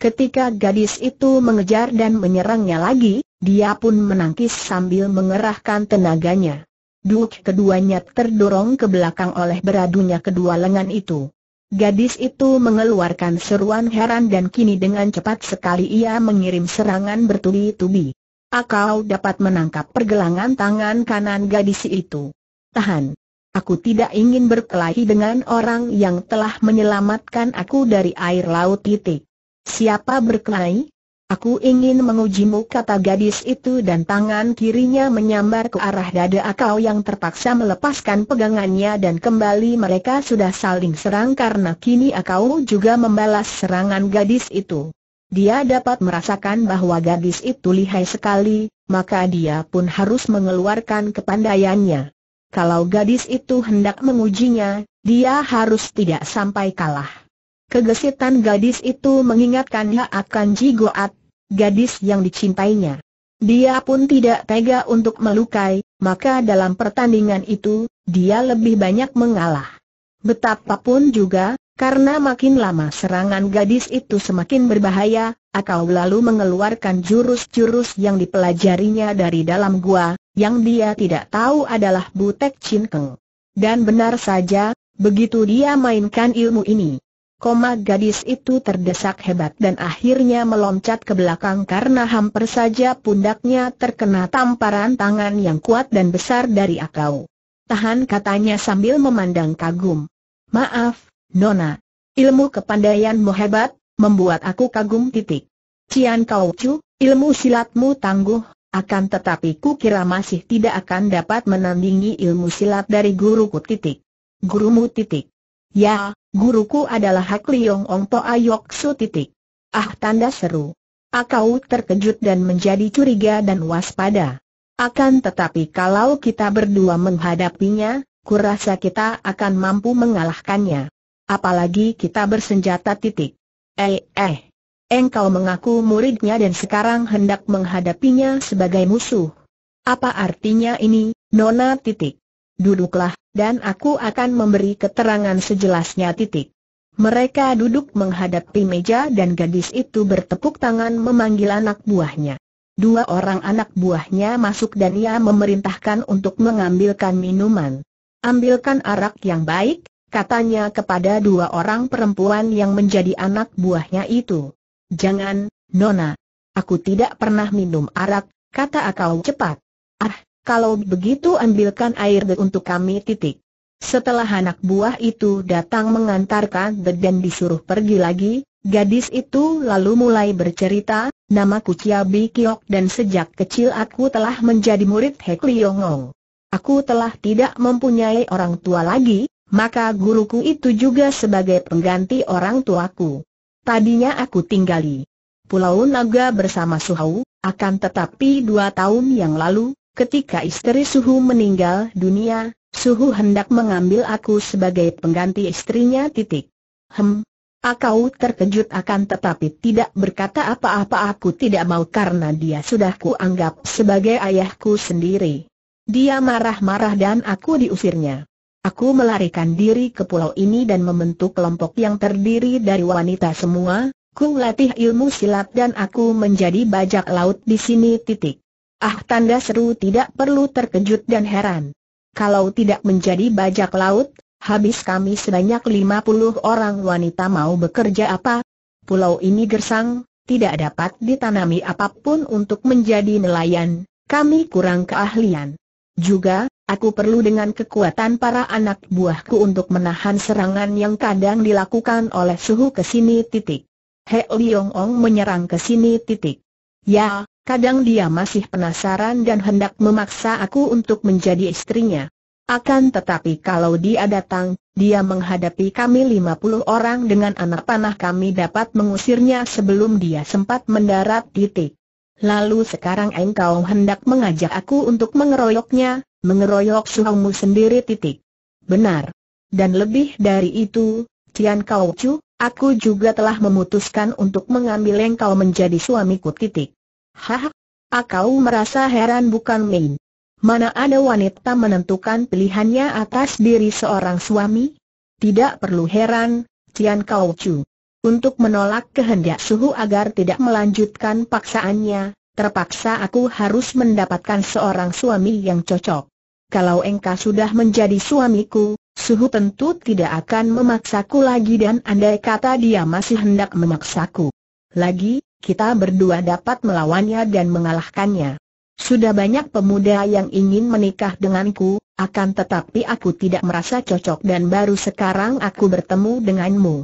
Ketika gadis itu mengejar dan menyerangnya lagi, dia pun menangkis sambil mengerahkan tenaganya. Duk keduanya terdorong ke belakang oleh beradunya kedua lengan itu. Gadis itu mengeluarkan seruan heran dan kini dengan cepat sekali ia mengirim serangan bertubi-tubi. Akau dapat menangkap pergelangan tangan kanan gadis itu. Tahan. Aku tidak ingin berkelahi dengan orang yang telah menyelamatkan aku dari air laut titik. Siapa berkelahi? Aku ingin mengujimu kata gadis itu dan tangan kirinya menyambar ke arah dada Akau yang terpaksa melepaskan pegangannya dan kembali mereka sudah saling serang karena kini Akau juga membalas serangan gadis itu. Dia dapat merasakan bahwa gadis itu lihai sekali, maka dia pun harus mengeluarkan kepandaiannya. Kalau gadis itu hendak mengujinya, dia harus tidak sampai kalah. Kegesitan gadis itu mengingatkannya akan Jigoat, gadis yang dicintainya. Dia pun tidak tega untuk melukai, maka dalam pertandingan itu, dia lebih banyak mengalah. Betapapun juga, karena makin lama serangan gadis itu semakin berbahaya, Akau lalu mengeluarkan jurus-jurus yang dipelajarinya dari dalam gua, yang dia tidak tahu adalah Butek Cinkeng. Dan benar saja, begitu dia mainkan ilmu ini, Koma gadis itu terdesak hebat dan akhirnya meloncat ke belakang karena hampir saja pundaknya terkena tamparan tangan yang kuat dan besar dari akau. Tahan katanya sambil memandang kagum. Maaf, Nona. Ilmu kepandaianmu hebat, membuat aku kagum titik. Cian Kau Chu, ilmu silatmu tangguh, akan tetapi ku kira masih tidak akan dapat menandingi ilmu silat dari guruku titik. Gurumu titik. Ya, Guruku adalah Hak Liong Ong Po Ayok Su titik. Ah tanda seru. Akau terkejut dan menjadi curiga dan waspada. Akan tetapi kalau kita berdua menghadapinya, kurasa kita akan mampu mengalahkannya. Apalagi kita bersenjata titik. Eh, eh. Engkau mengaku muridnya dan sekarang hendak menghadapinya sebagai musuh. Apa artinya ini, Nona titik? Duduklah, dan aku akan memberi keterangan sejelasnya titik. Mereka duduk menghadapi meja dan gadis itu bertepuk tangan memanggil anak buahnya. Dua orang anak buahnya masuk dan ia memerintahkan untuk mengambilkan minuman. Ambilkan arak yang baik, katanya kepada dua orang perempuan yang menjadi anak buahnya itu. Jangan, Nona. Aku tidak pernah minum arak, kata Akau cepat. Ah, kalau begitu ambilkan air de untuk kami titik. Setelah anak buah itu datang mengantarkan de dan disuruh pergi lagi, gadis itu lalu mulai bercerita, namaku Chia Bi Kiok dan sejak kecil aku telah menjadi murid Hek Ong. Aku telah tidak mempunyai orang tua lagi, maka guruku itu juga sebagai pengganti orang tuaku. Tadinya aku tinggali Pulau Naga bersama Suhau, akan tetapi dua tahun yang lalu, ketika istri Suhu meninggal dunia, Suhu hendak mengambil aku sebagai pengganti istrinya titik. Hem, Akau terkejut akan tetapi tidak berkata apa-apa aku tidak mau karena dia sudah kuanggap sebagai ayahku sendiri. Dia marah-marah dan aku diusirnya. Aku melarikan diri ke pulau ini dan membentuk kelompok yang terdiri dari wanita semua, ku latih ilmu silat dan aku menjadi bajak laut di sini titik. Ah tanda seru tidak perlu terkejut dan heran. Kalau tidak menjadi bajak laut, habis kami sebanyak 50 orang wanita mau bekerja apa? Pulau ini gersang, tidak dapat ditanami apapun untuk menjadi nelayan, kami kurang keahlian. Juga, aku perlu dengan kekuatan para anak buahku untuk menahan serangan yang kadang dilakukan oleh suhu ke sini titik. He Liong Ong menyerang ke sini titik. Ya, Kadang dia masih penasaran dan hendak memaksa aku untuk menjadi istrinya. Akan tetapi kalau dia datang, dia menghadapi kami 50 orang dengan anak panah kami dapat mengusirnya sebelum dia sempat mendarat titik. Lalu sekarang engkau hendak mengajak aku untuk mengeroyoknya, mengeroyok suhamu sendiri titik. Benar. Dan lebih dari itu, Tian Kau aku juga telah memutuskan untuk mengambil engkau menjadi suamiku titik. Hah, ah, kau merasa heran bukan Main. Mana ada wanita menentukan pilihannya atas diri seorang suami? Tidak perlu heran, Tian Kau Chu. Untuk menolak kehendak suhu agar tidak melanjutkan paksaannya, terpaksa aku harus mendapatkan seorang suami yang cocok. Kalau engkau sudah menjadi suamiku, suhu tentu tidak akan memaksaku lagi dan andai kata dia masih hendak memaksaku. Lagi, kita berdua dapat melawannya dan mengalahkannya. Sudah banyak pemuda yang ingin menikah denganku, akan tetapi aku tidak merasa cocok dan baru sekarang aku bertemu denganmu.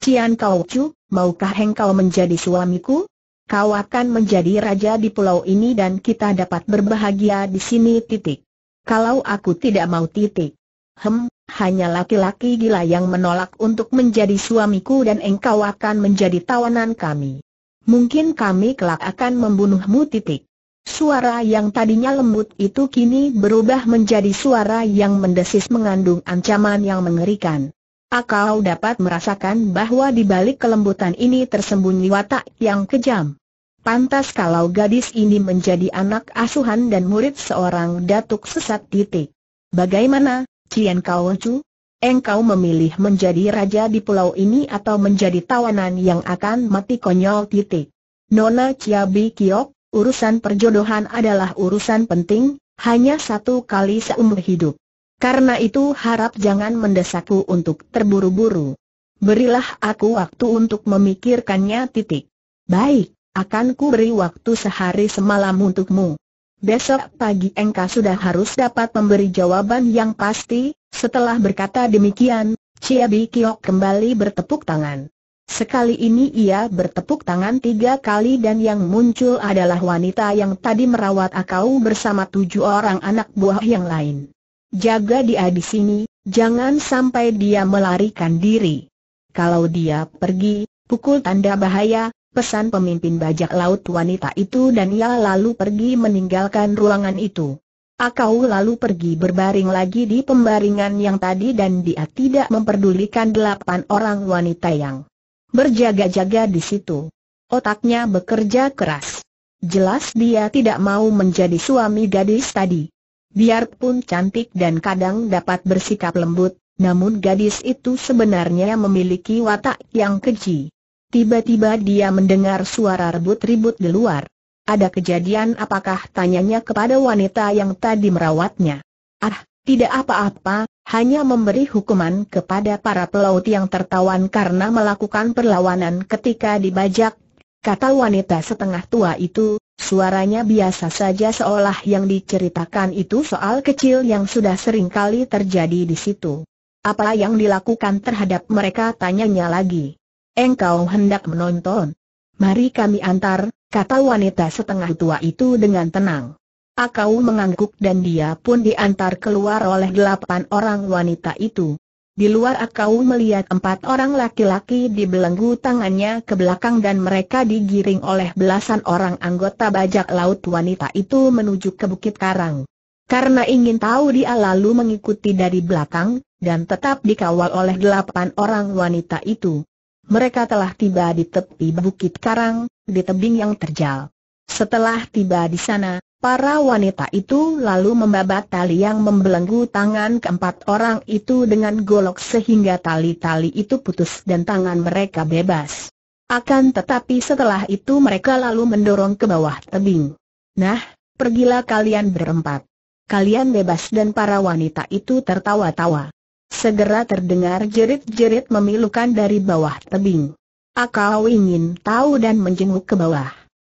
Cian Kau maukah engkau menjadi suamiku? Kau akan menjadi raja di pulau ini dan kita dapat berbahagia di sini titik. Kalau aku tidak mau titik. Hem, hanya laki-laki gila yang menolak untuk menjadi suamiku dan engkau akan menjadi tawanan kami. Mungkin kami kelak akan membunuhmu titik. Suara yang tadinya lembut itu kini berubah menjadi suara yang mendesis mengandung ancaman yang mengerikan. Akau ah, dapat merasakan bahwa di balik kelembutan ini tersembunyi watak yang kejam. Pantas kalau gadis ini menjadi anak asuhan dan murid seorang datuk sesat titik. Bagaimana, Cian Kau Chu? engkau memilih menjadi raja di pulau ini atau menjadi tawanan yang akan mati konyol titik. Nona Ciabi Kiok, urusan perjodohan adalah urusan penting, hanya satu kali seumur hidup. Karena itu harap jangan mendesakku untuk terburu-buru. Berilah aku waktu untuk memikirkannya titik. Baik, akan ku beri waktu sehari semalam untukmu. Besok pagi engkau sudah harus dapat memberi jawaban yang pasti, setelah berkata demikian, Bi Kiok kembali bertepuk tangan. Sekali ini ia bertepuk tangan tiga kali dan yang muncul adalah wanita yang tadi merawat akau bersama tujuh orang anak buah yang lain. Jaga dia di sini, jangan sampai dia melarikan diri. Kalau dia pergi, pukul tanda bahaya, pesan pemimpin bajak laut wanita itu dan ia lalu pergi meninggalkan ruangan itu. Akau lalu pergi berbaring lagi di pembaringan yang tadi dan dia tidak memperdulikan delapan orang wanita yang berjaga-jaga di situ. Otaknya bekerja keras. Jelas dia tidak mau menjadi suami gadis tadi. Biarpun cantik dan kadang dapat bersikap lembut, namun gadis itu sebenarnya memiliki watak yang keji. Tiba-tiba dia mendengar suara rebut-ribut di luar. Ada kejadian apakah tanyanya kepada wanita yang tadi merawatnya? Ah, tidak apa-apa, hanya memberi hukuman kepada para pelaut yang tertawan karena melakukan perlawanan ketika dibajak. Kata wanita setengah tua itu, suaranya biasa saja seolah yang diceritakan itu soal kecil yang sudah sering kali terjadi di situ. Apa yang dilakukan terhadap mereka tanyanya lagi. Engkau hendak menonton. Mari kami antar, kata wanita setengah tua itu dengan tenang. Akau mengangguk dan dia pun diantar keluar oleh delapan orang wanita itu. Di luar Akau melihat empat orang laki-laki dibelenggu tangannya ke belakang dan mereka digiring oleh belasan orang anggota bajak laut wanita itu menuju ke Bukit Karang. Karena ingin tahu dia lalu mengikuti dari belakang, dan tetap dikawal oleh delapan orang wanita itu mereka telah tiba di tepi bukit karang, di tebing yang terjal. Setelah tiba di sana, para wanita itu lalu membabat tali yang membelenggu tangan keempat orang itu dengan golok sehingga tali-tali itu putus dan tangan mereka bebas. Akan tetapi setelah itu mereka lalu mendorong ke bawah tebing. Nah, pergilah kalian berempat. Kalian bebas dan para wanita itu tertawa-tawa. Segera terdengar jerit-jerit memilukan dari bawah tebing. Akau ingin tahu dan menjenguk ke bawah.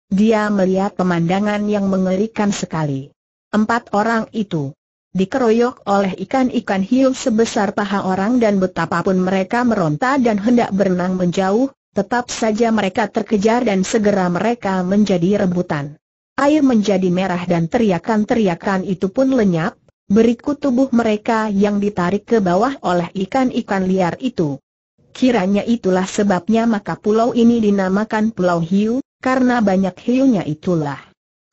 Dia melihat pemandangan yang mengerikan sekali. Empat orang itu dikeroyok oleh ikan-ikan hiu sebesar paha orang dan betapapun mereka meronta dan hendak berenang menjauh, tetap saja mereka terkejar dan segera mereka menjadi rebutan. Air menjadi merah dan teriakan-teriakan itu pun lenyap, Berikut tubuh mereka yang ditarik ke bawah oleh ikan-ikan liar itu. Kiranya itulah sebabnya maka pulau ini dinamakan Pulau Hiu, karena banyak hiunya itulah.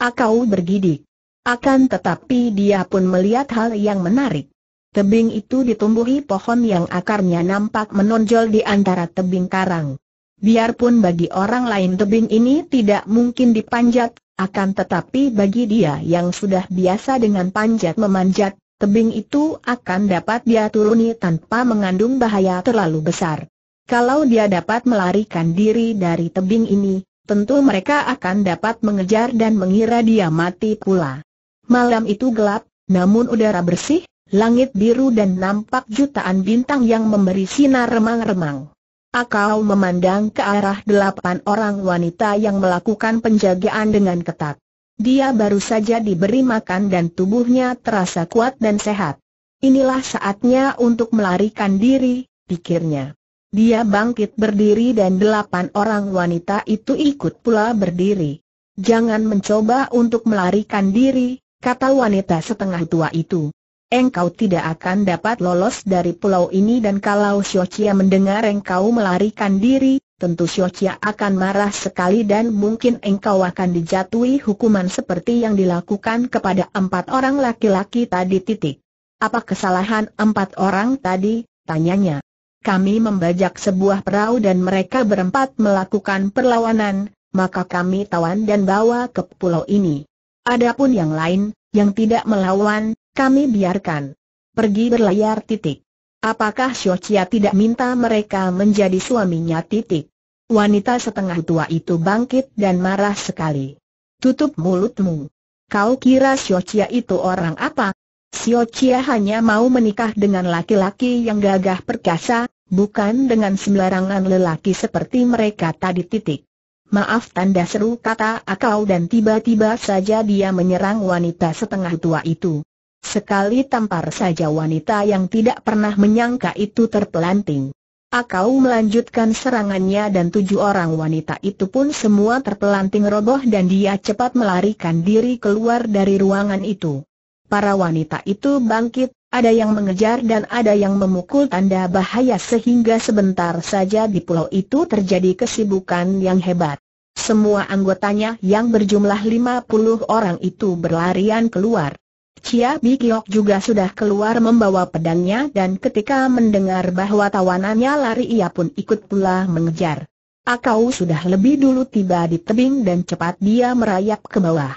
Akau bergidik. Akan tetapi dia pun melihat hal yang menarik. Tebing itu ditumbuhi pohon yang akarnya nampak menonjol di antara tebing karang. Biarpun bagi orang lain tebing ini tidak mungkin dipanjat, akan tetapi bagi dia yang sudah biasa dengan panjat memanjat, tebing itu akan dapat dia turuni tanpa mengandung bahaya terlalu besar. Kalau dia dapat melarikan diri dari tebing ini, tentu mereka akan dapat mengejar dan mengira dia mati pula. Malam itu gelap, namun udara bersih, langit biru dan nampak jutaan bintang yang memberi sinar remang-remang. Akau memandang ke arah delapan orang wanita yang melakukan penjagaan dengan ketat. Dia baru saja diberi makan dan tubuhnya terasa kuat dan sehat. Inilah saatnya untuk melarikan diri, pikirnya. Dia bangkit berdiri dan delapan orang wanita itu ikut pula berdiri. Jangan mencoba untuk melarikan diri, kata wanita setengah tua itu engkau tidak akan dapat lolos dari pulau ini dan kalau Xiochia mendengar engkau melarikan diri, tentu Xiochia akan marah sekali dan mungkin engkau akan dijatuhi hukuman seperti yang dilakukan kepada empat orang laki-laki tadi titik. Apa kesalahan empat orang tadi? Tanyanya. Kami membajak sebuah perahu dan mereka berempat melakukan perlawanan, maka kami tawan dan bawa ke pulau ini. Adapun yang lain, yang tidak melawan, kami biarkan. Pergi berlayar titik. Apakah Shochia tidak minta mereka menjadi suaminya titik? Wanita setengah tua itu bangkit dan marah sekali. Tutup mulutmu. Kau kira Shochia itu orang apa? Shochia hanya mau menikah dengan laki-laki yang gagah perkasa, bukan dengan sembarangan lelaki seperti mereka tadi titik. Maaf tanda seru kata akau dan tiba-tiba saja dia menyerang wanita setengah tua itu. Sekali tampar saja wanita yang tidak pernah menyangka itu terpelanting. Akau melanjutkan serangannya dan tujuh orang wanita itu pun semua terpelanting roboh dan dia cepat melarikan diri keluar dari ruangan itu. Para wanita itu bangkit, ada yang mengejar dan ada yang memukul tanda bahaya sehingga sebentar saja di pulau itu terjadi kesibukan yang hebat. Semua anggotanya yang berjumlah 50 orang itu berlarian keluar. Chia Bi Giok juga sudah keluar membawa pedangnya dan ketika mendengar bahwa tawanannya lari ia pun ikut pula mengejar. Akau sudah lebih dulu tiba di tebing dan cepat dia merayap ke bawah.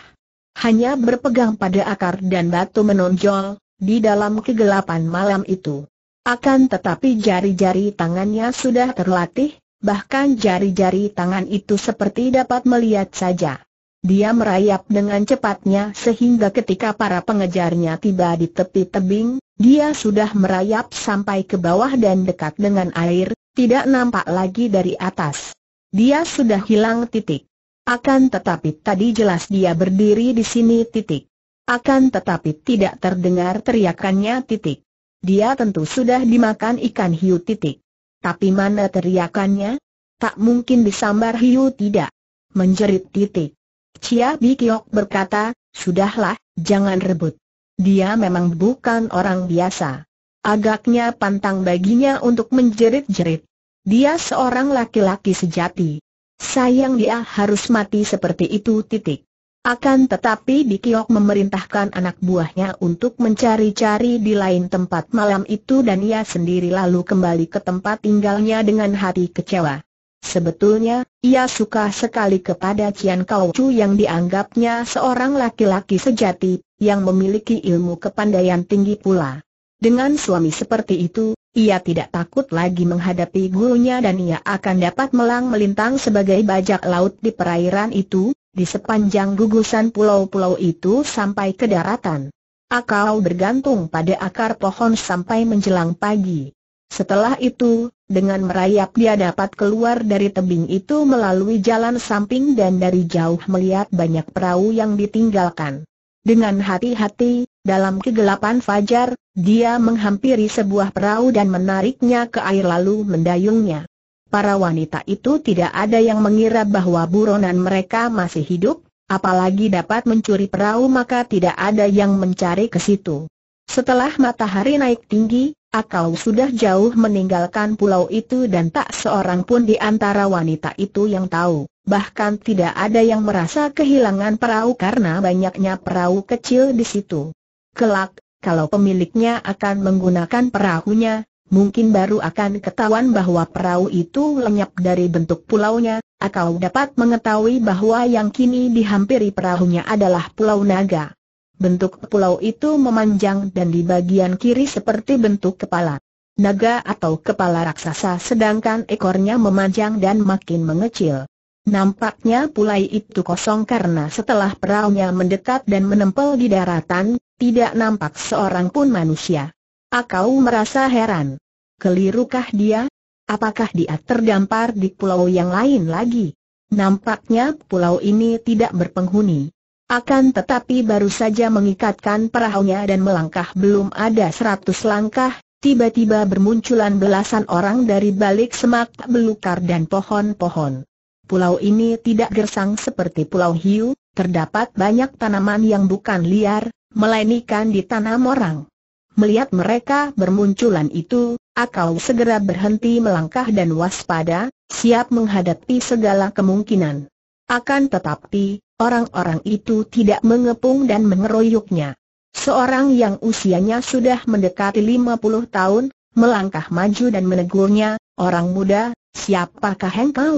Hanya berpegang pada akar dan batu menonjol, di dalam kegelapan malam itu. Akan tetapi jari-jari tangannya sudah terlatih, bahkan jari-jari tangan itu seperti dapat melihat saja. Dia merayap dengan cepatnya sehingga ketika para pengejarnya tiba di tepi tebing, dia sudah merayap sampai ke bawah dan dekat dengan air, tidak nampak lagi dari atas. Dia sudah hilang titik. Akan tetapi tadi jelas dia berdiri di sini titik. Akan tetapi tidak terdengar teriakannya titik. Dia tentu sudah dimakan ikan hiu titik. Tapi mana teriakannya? Tak mungkin disambar hiu tidak. Menjerit titik. Chia Bi Kiok berkata, sudahlah, jangan rebut. Dia memang bukan orang biasa. Agaknya pantang baginya untuk menjerit-jerit. Dia seorang laki-laki sejati. Sayang dia harus mati seperti itu titik. Akan tetapi Bikiok memerintahkan anak buahnya untuk mencari-cari di lain tempat malam itu dan ia sendiri lalu kembali ke tempat tinggalnya dengan hati kecewa. Sebetulnya, ia suka sekali kepada Cian Kau Chu yang dianggapnya seorang laki-laki sejati, yang memiliki ilmu kepandaian tinggi pula. Dengan suami seperti itu, ia tidak takut lagi menghadapi gurunya dan ia akan dapat melang melintang sebagai bajak laut di perairan itu, di sepanjang gugusan pulau-pulau itu sampai ke daratan. Akau bergantung pada akar pohon sampai menjelang pagi. Setelah itu, dengan merayap dia dapat keluar dari tebing itu melalui jalan samping dan dari jauh melihat banyak perahu yang ditinggalkan. Dengan hati-hati, dalam kegelapan fajar, dia menghampiri sebuah perahu dan menariknya ke air lalu mendayungnya. Para wanita itu tidak ada yang mengira bahwa buronan mereka masih hidup, apalagi dapat mencuri perahu maka tidak ada yang mencari ke situ. Setelah matahari naik tinggi, Akal sudah jauh meninggalkan pulau itu dan tak seorang pun di antara wanita itu yang tahu. Bahkan tidak ada yang merasa kehilangan perahu karena banyaknya perahu kecil di situ. Kelak, kalau pemiliknya akan menggunakan perahunya, mungkin baru akan ketahuan bahwa perahu itu lenyap dari bentuk pulaunya, akau dapat mengetahui bahwa yang kini dihampiri perahunya adalah Pulau Naga. Bentuk pulau itu memanjang dan di bagian kiri seperti bentuk kepala naga atau kepala raksasa sedangkan ekornya memanjang dan makin mengecil. Nampaknya pulai itu kosong karena setelah peraunya mendekat dan menempel di daratan, tidak nampak seorang pun manusia. Akau merasa heran. Kelirukah dia? Apakah dia terdampar di pulau yang lain lagi? Nampaknya pulau ini tidak berpenghuni. Akan tetapi baru saja mengikatkan perahunya dan melangkah belum ada seratus langkah, tiba-tiba bermunculan belasan orang dari balik semak belukar dan pohon-pohon. Pulau ini tidak gersang seperti Pulau Hiu, terdapat banyak tanaman yang bukan liar, melainkan ditanam orang. Melihat mereka bermunculan itu, Akau segera berhenti melangkah dan waspada, siap menghadapi segala kemungkinan. Akan tetapi, orang-orang itu tidak mengepung dan mengeroyoknya. Seorang yang usianya sudah mendekati 50 tahun, melangkah maju dan menegurnya, orang muda, siapakah engkau?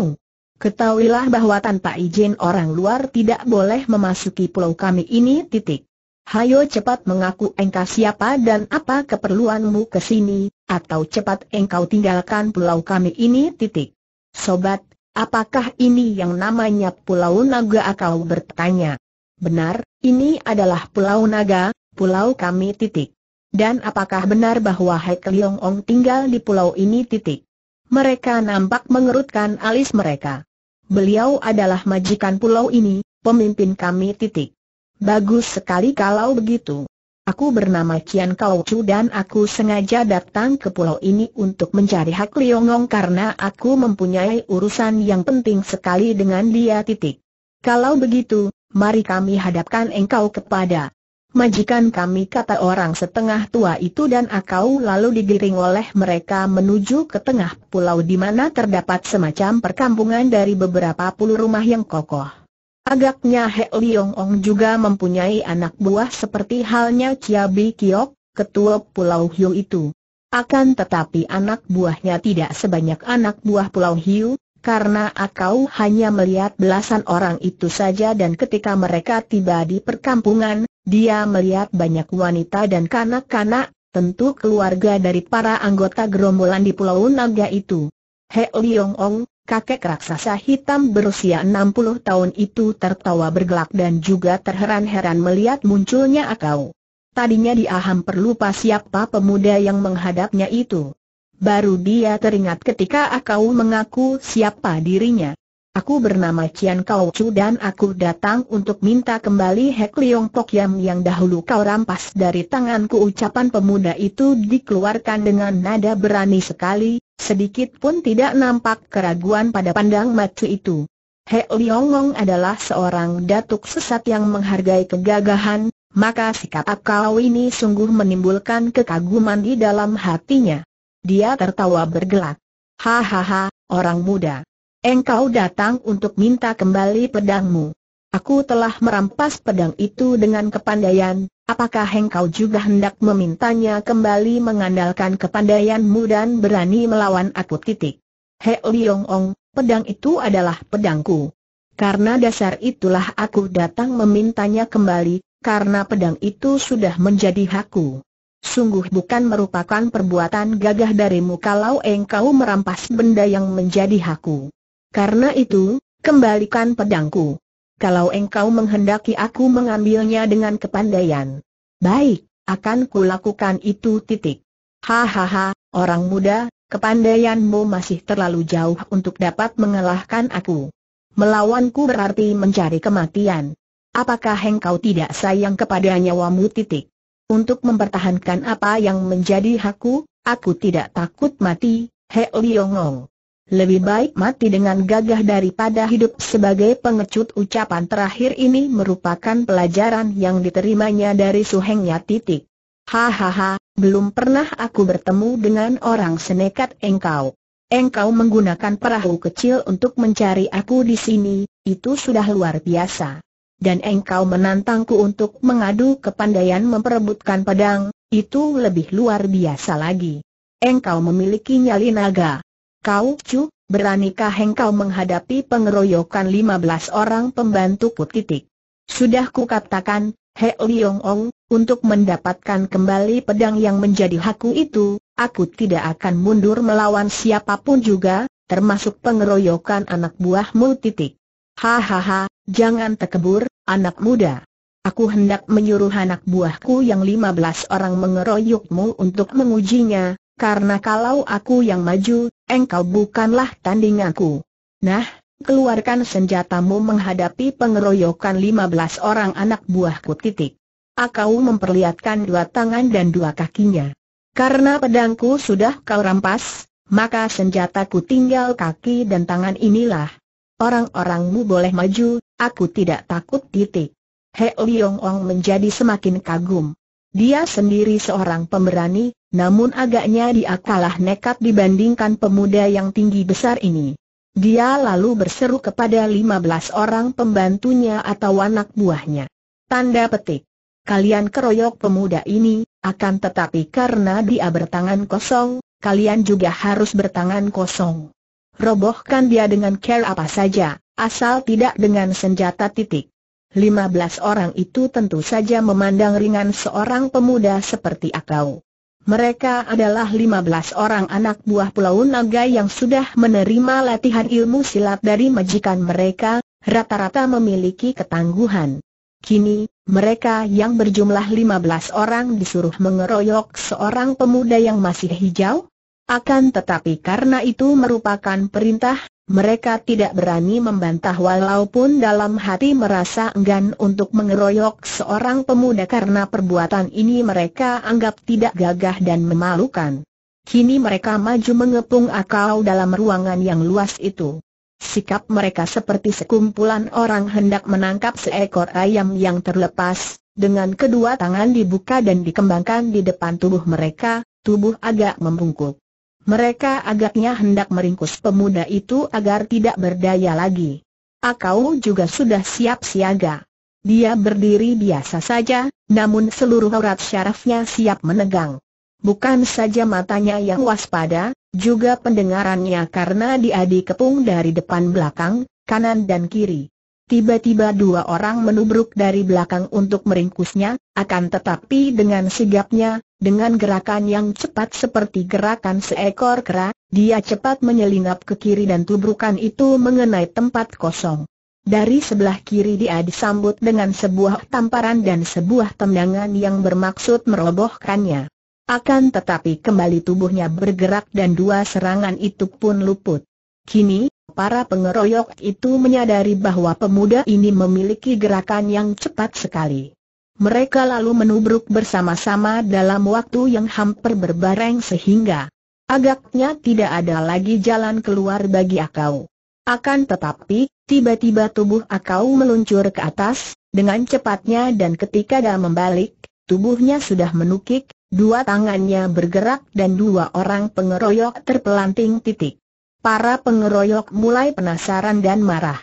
Ketahuilah bahwa tanpa izin orang luar tidak boleh memasuki pulau kami ini titik. Hayo cepat mengaku engkau siapa dan apa keperluanmu ke sini, atau cepat engkau tinggalkan pulau kami ini titik. Sobat, Apakah ini yang namanya Pulau Naga akau bertanya? Benar, ini adalah Pulau Naga, pulau kami titik. Dan apakah benar bahwa Hek Leong Ong tinggal di pulau ini titik? Mereka nampak mengerutkan alis mereka. Beliau adalah majikan pulau ini, pemimpin kami titik. Bagus sekali kalau begitu. Aku bernama Kian Kau Chu dan aku sengaja datang ke pulau ini untuk mencari Hak Liongong karena aku mempunyai urusan yang penting sekali dengan dia titik. Kalau begitu, mari kami hadapkan engkau kepada majikan kami kata orang setengah tua itu dan akau lalu digiring oleh mereka menuju ke tengah pulau di mana terdapat semacam perkampungan dari beberapa puluh rumah yang kokoh. Agaknya He Liong Ong juga mempunyai anak buah seperti halnya Chia Bi Kiok, ketua Pulau Hiu itu. Akan tetapi anak buahnya tidak sebanyak anak buah Pulau Hiu, karena Akau hanya melihat belasan orang itu saja dan ketika mereka tiba di perkampungan, dia melihat banyak wanita dan kanak-kanak, tentu keluarga dari para anggota gerombolan di Pulau Naga itu. He Liong Ong, kakek raksasa hitam berusia 60 tahun itu tertawa bergelak dan juga terheran-heran melihat munculnya akau. Tadinya dia hampir lupa siapa pemuda yang menghadapnya itu. Baru dia teringat ketika akau mengaku siapa dirinya. Aku bernama Cian Kau Chu dan aku datang untuk minta kembali Hek Leong Pok Yam yang dahulu kau rampas dari tanganku ucapan pemuda itu dikeluarkan dengan nada berani sekali, Sedikit pun tidak nampak keraguan pada pandang matu itu. He Liongong adalah seorang datuk sesat yang menghargai kegagahan, maka sikap akau ini sungguh menimbulkan kekaguman di dalam hatinya. Dia tertawa bergelak. Hahaha, orang muda. Engkau datang untuk minta kembali pedangmu. Aku telah merampas pedang itu dengan kepandaian, Apakah engkau juga hendak memintanya kembali mengandalkan kepandaianmu dan berani melawan aku titik? He Liong Ong, pedang itu adalah pedangku. Karena dasar itulah aku datang memintanya kembali, karena pedang itu sudah menjadi hakku. Sungguh bukan merupakan perbuatan gagah darimu kalau engkau merampas benda yang menjadi hakku. Karena itu, kembalikan pedangku kalau engkau menghendaki aku mengambilnya dengan kepandaian. Baik, akan kulakukan itu titik. Hahaha, orang muda, kepandaianmu masih terlalu jauh untuk dapat mengalahkan aku. Melawanku berarti mencari kematian. Apakah engkau tidak sayang kepada nyawamu titik? Untuk mempertahankan apa yang menjadi hakku, aku tidak takut mati, He Liongong. Lebih baik mati dengan gagah daripada hidup sebagai pengecut ucapan terakhir ini merupakan pelajaran yang diterimanya dari suhengnya titik. Hahaha, belum pernah aku bertemu dengan orang senekat engkau. Engkau menggunakan perahu kecil untuk mencari aku di sini, itu sudah luar biasa. Dan engkau menantangku untuk mengadu kepandaian memperebutkan pedang, itu lebih luar biasa lagi. Engkau memiliki nyali naga. Kau cu, beranikah engkau menghadapi pengeroyokan 15 orang pembantu titik? Sudah kukatakan, He Liong Ong, untuk mendapatkan kembali pedang yang menjadi hakku itu, aku tidak akan mundur melawan siapapun juga, termasuk pengeroyokan anak buahmu titik. Hahaha, jangan tekebur, anak muda. Aku hendak menyuruh anak buahku yang lima belas orang mengeroyokmu untuk mengujinya, karena kalau aku yang maju, engkau bukanlah tandinganku. Nah, keluarkan senjatamu menghadapi pengeroyokan 15 orang anak buahku titik. Aku memperlihatkan dua tangan dan dua kakinya. Karena pedangku sudah kau rampas, maka senjataku tinggal kaki dan tangan inilah. Orang-orangmu boleh maju, aku tidak takut titik. He Liong Ong menjadi semakin kagum. Dia sendiri seorang pemberani, namun agaknya dia kalah nekat dibandingkan pemuda yang tinggi besar ini. Dia lalu berseru kepada 15 orang pembantunya atau anak buahnya. Tanda petik. Kalian keroyok pemuda ini, akan tetapi karena dia bertangan kosong, kalian juga harus bertangan kosong. Robohkan dia dengan care apa saja, asal tidak dengan senjata titik. 15 orang itu tentu saja memandang ringan seorang pemuda seperti Akau. Mereka adalah 15 orang anak buah Pulau Naga yang sudah menerima latihan ilmu silat dari majikan mereka, rata-rata memiliki ketangguhan. Kini, mereka yang berjumlah 15 orang disuruh mengeroyok seorang pemuda yang masih hijau. Akan tetapi karena itu merupakan perintah, mereka tidak berani membantah walaupun dalam hati merasa enggan untuk mengeroyok seorang pemuda karena perbuatan ini mereka anggap tidak gagah dan memalukan. Kini mereka maju mengepung akau dalam ruangan yang luas itu. Sikap mereka seperti sekumpulan orang hendak menangkap seekor ayam yang terlepas, dengan kedua tangan dibuka dan dikembangkan di depan tubuh mereka, tubuh agak membungkuk. Mereka agaknya hendak meringkus pemuda itu agar tidak berdaya lagi. Akau juga sudah siap siaga. Dia berdiri biasa saja, namun seluruh aurat syarafnya siap menegang. Bukan saja matanya yang waspada, juga pendengarannya karena dia dikepung dari depan belakang, kanan dan kiri. Tiba-tiba dua orang menubruk dari belakang untuk meringkusnya, akan tetapi dengan sigapnya, dengan gerakan yang cepat seperti gerakan seekor kera, dia cepat menyelinap ke kiri dan tubrukan itu mengenai tempat kosong. Dari sebelah kiri dia disambut dengan sebuah tamparan dan sebuah tendangan yang bermaksud merobohkannya. Akan tetapi kembali tubuhnya bergerak dan dua serangan itu pun luput. Kini, para pengeroyok itu menyadari bahwa pemuda ini memiliki gerakan yang cepat sekali. Mereka lalu menubruk bersama-sama dalam waktu yang hampir berbareng sehingga agaknya tidak ada lagi jalan keluar bagi Akau. Akan tetapi, tiba-tiba tubuh Akau meluncur ke atas, dengan cepatnya dan ketika dia membalik, tubuhnya sudah menukik, dua tangannya bergerak dan dua orang pengeroyok terpelanting titik para pengeroyok mulai penasaran dan marah.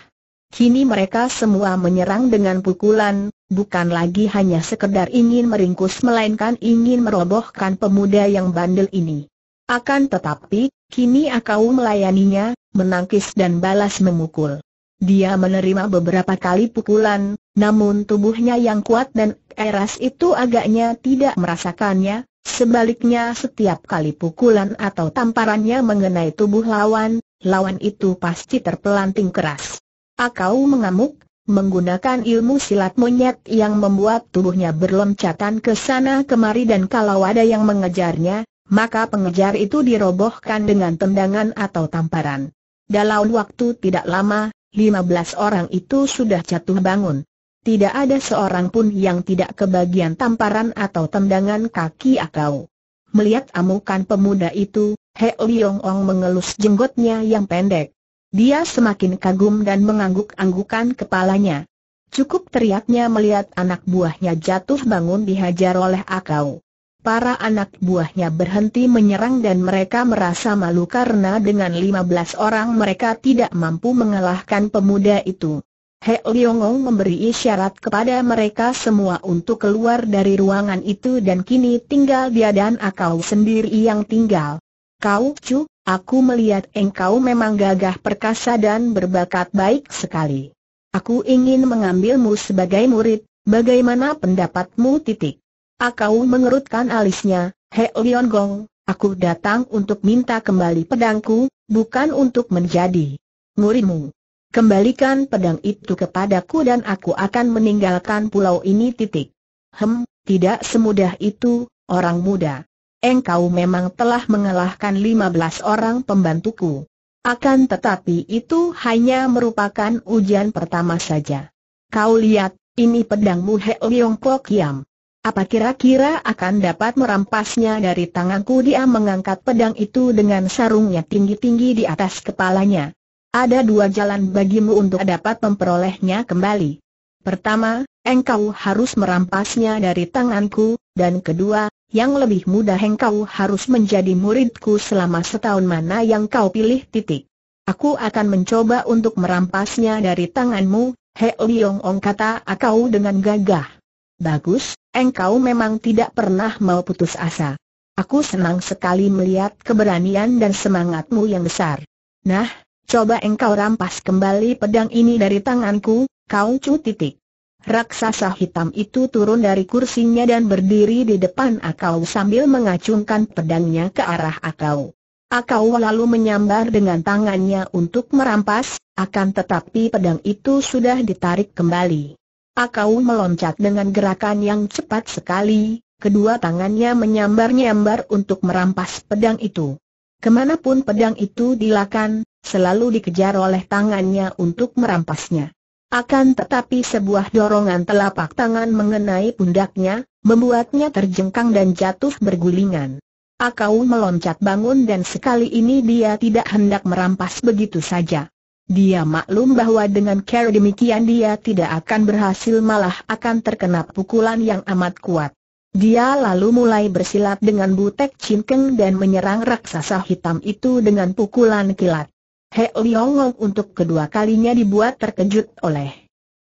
Kini mereka semua menyerang dengan pukulan, bukan lagi hanya sekedar ingin meringkus melainkan ingin merobohkan pemuda yang bandel ini. Akan tetapi, kini Akau melayaninya, menangkis dan balas memukul. Dia menerima beberapa kali pukulan, namun tubuhnya yang kuat dan eras itu agaknya tidak merasakannya, Sebaliknya setiap kali pukulan atau tamparannya mengenai tubuh lawan, lawan itu pasti terpelanting keras. Akau mengamuk, menggunakan ilmu silat monyet yang membuat tubuhnya berloncatan ke sana kemari dan kalau ada yang mengejarnya, maka pengejar itu dirobohkan dengan tendangan atau tamparan. Dalam waktu tidak lama, 15 orang itu sudah jatuh bangun tidak ada seorang pun yang tidak kebagian tamparan atau tendangan kaki akau. Melihat amukan pemuda itu, He Liong Ong mengelus jenggotnya yang pendek. Dia semakin kagum dan mengangguk-anggukan kepalanya. Cukup teriaknya melihat anak buahnya jatuh bangun dihajar oleh akau. Para anak buahnya berhenti menyerang dan mereka merasa malu karena dengan 15 orang mereka tidak mampu mengalahkan pemuda itu. He Liongong memberi isyarat kepada mereka semua untuk keluar dari ruangan itu dan kini tinggal dia dan Akau sendiri yang tinggal. Kau Cu, aku melihat engkau memang gagah perkasa dan berbakat baik sekali. Aku ingin mengambilmu sebagai murid, bagaimana pendapatmu titik? Akau mengerutkan alisnya, He Liongong, aku datang untuk minta kembali pedangku, bukan untuk menjadi murimu. Kembalikan pedang itu kepadaku dan aku akan meninggalkan pulau ini titik. Hem, tidak semudah itu, orang muda. Engkau memang telah mengalahkan 15 orang pembantuku. Akan tetapi itu hanya merupakan ujian pertama saja. Kau lihat, ini pedangmu He Leong Kok Yam. Apa kira-kira akan dapat merampasnya dari tanganku dia mengangkat pedang itu dengan sarungnya tinggi-tinggi di atas kepalanya. Ada dua jalan bagimu untuk dapat memperolehnya kembali. Pertama, engkau harus merampasnya dari tanganku, dan kedua, yang lebih mudah engkau harus menjadi muridku selama setahun mana yang kau pilih titik. Aku akan mencoba untuk merampasnya dari tanganmu, He Liong Ong kata akau dengan gagah. Bagus, engkau memang tidak pernah mau putus asa. Aku senang sekali melihat keberanian dan semangatmu yang besar. Nah, Coba engkau rampas kembali pedang ini dari tanganku, kau cu titik. Raksasa hitam itu turun dari kursinya dan berdiri di depan Akau sambil mengacungkan pedangnya ke arah Akau. Akau lalu menyambar dengan tangannya untuk merampas, akan tetapi pedang itu sudah ditarik kembali. Akau meloncat dengan gerakan yang cepat sekali, kedua tangannya menyambar-nyambar untuk merampas pedang itu. Kemanapun pedang itu dilakukan, selalu dikejar oleh tangannya untuk merampasnya. Akan tetapi sebuah dorongan telapak tangan mengenai pundaknya, membuatnya terjengkang dan jatuh bergulingan. Akau meloncat bangun dan sekali ini dia tidak hendak merampas begitu saja. Dia maklum bahwa dengan cara demikian dia tidak akan berhasil malah akan terkena pukulan yang amat kuat. Dia lalu mulai bersilat dengan butek cinkeng dan menyerang raksasa hitam itu dengan pukulan kilat. He Liong untuk kedua kalinya dibuat terkejut oleh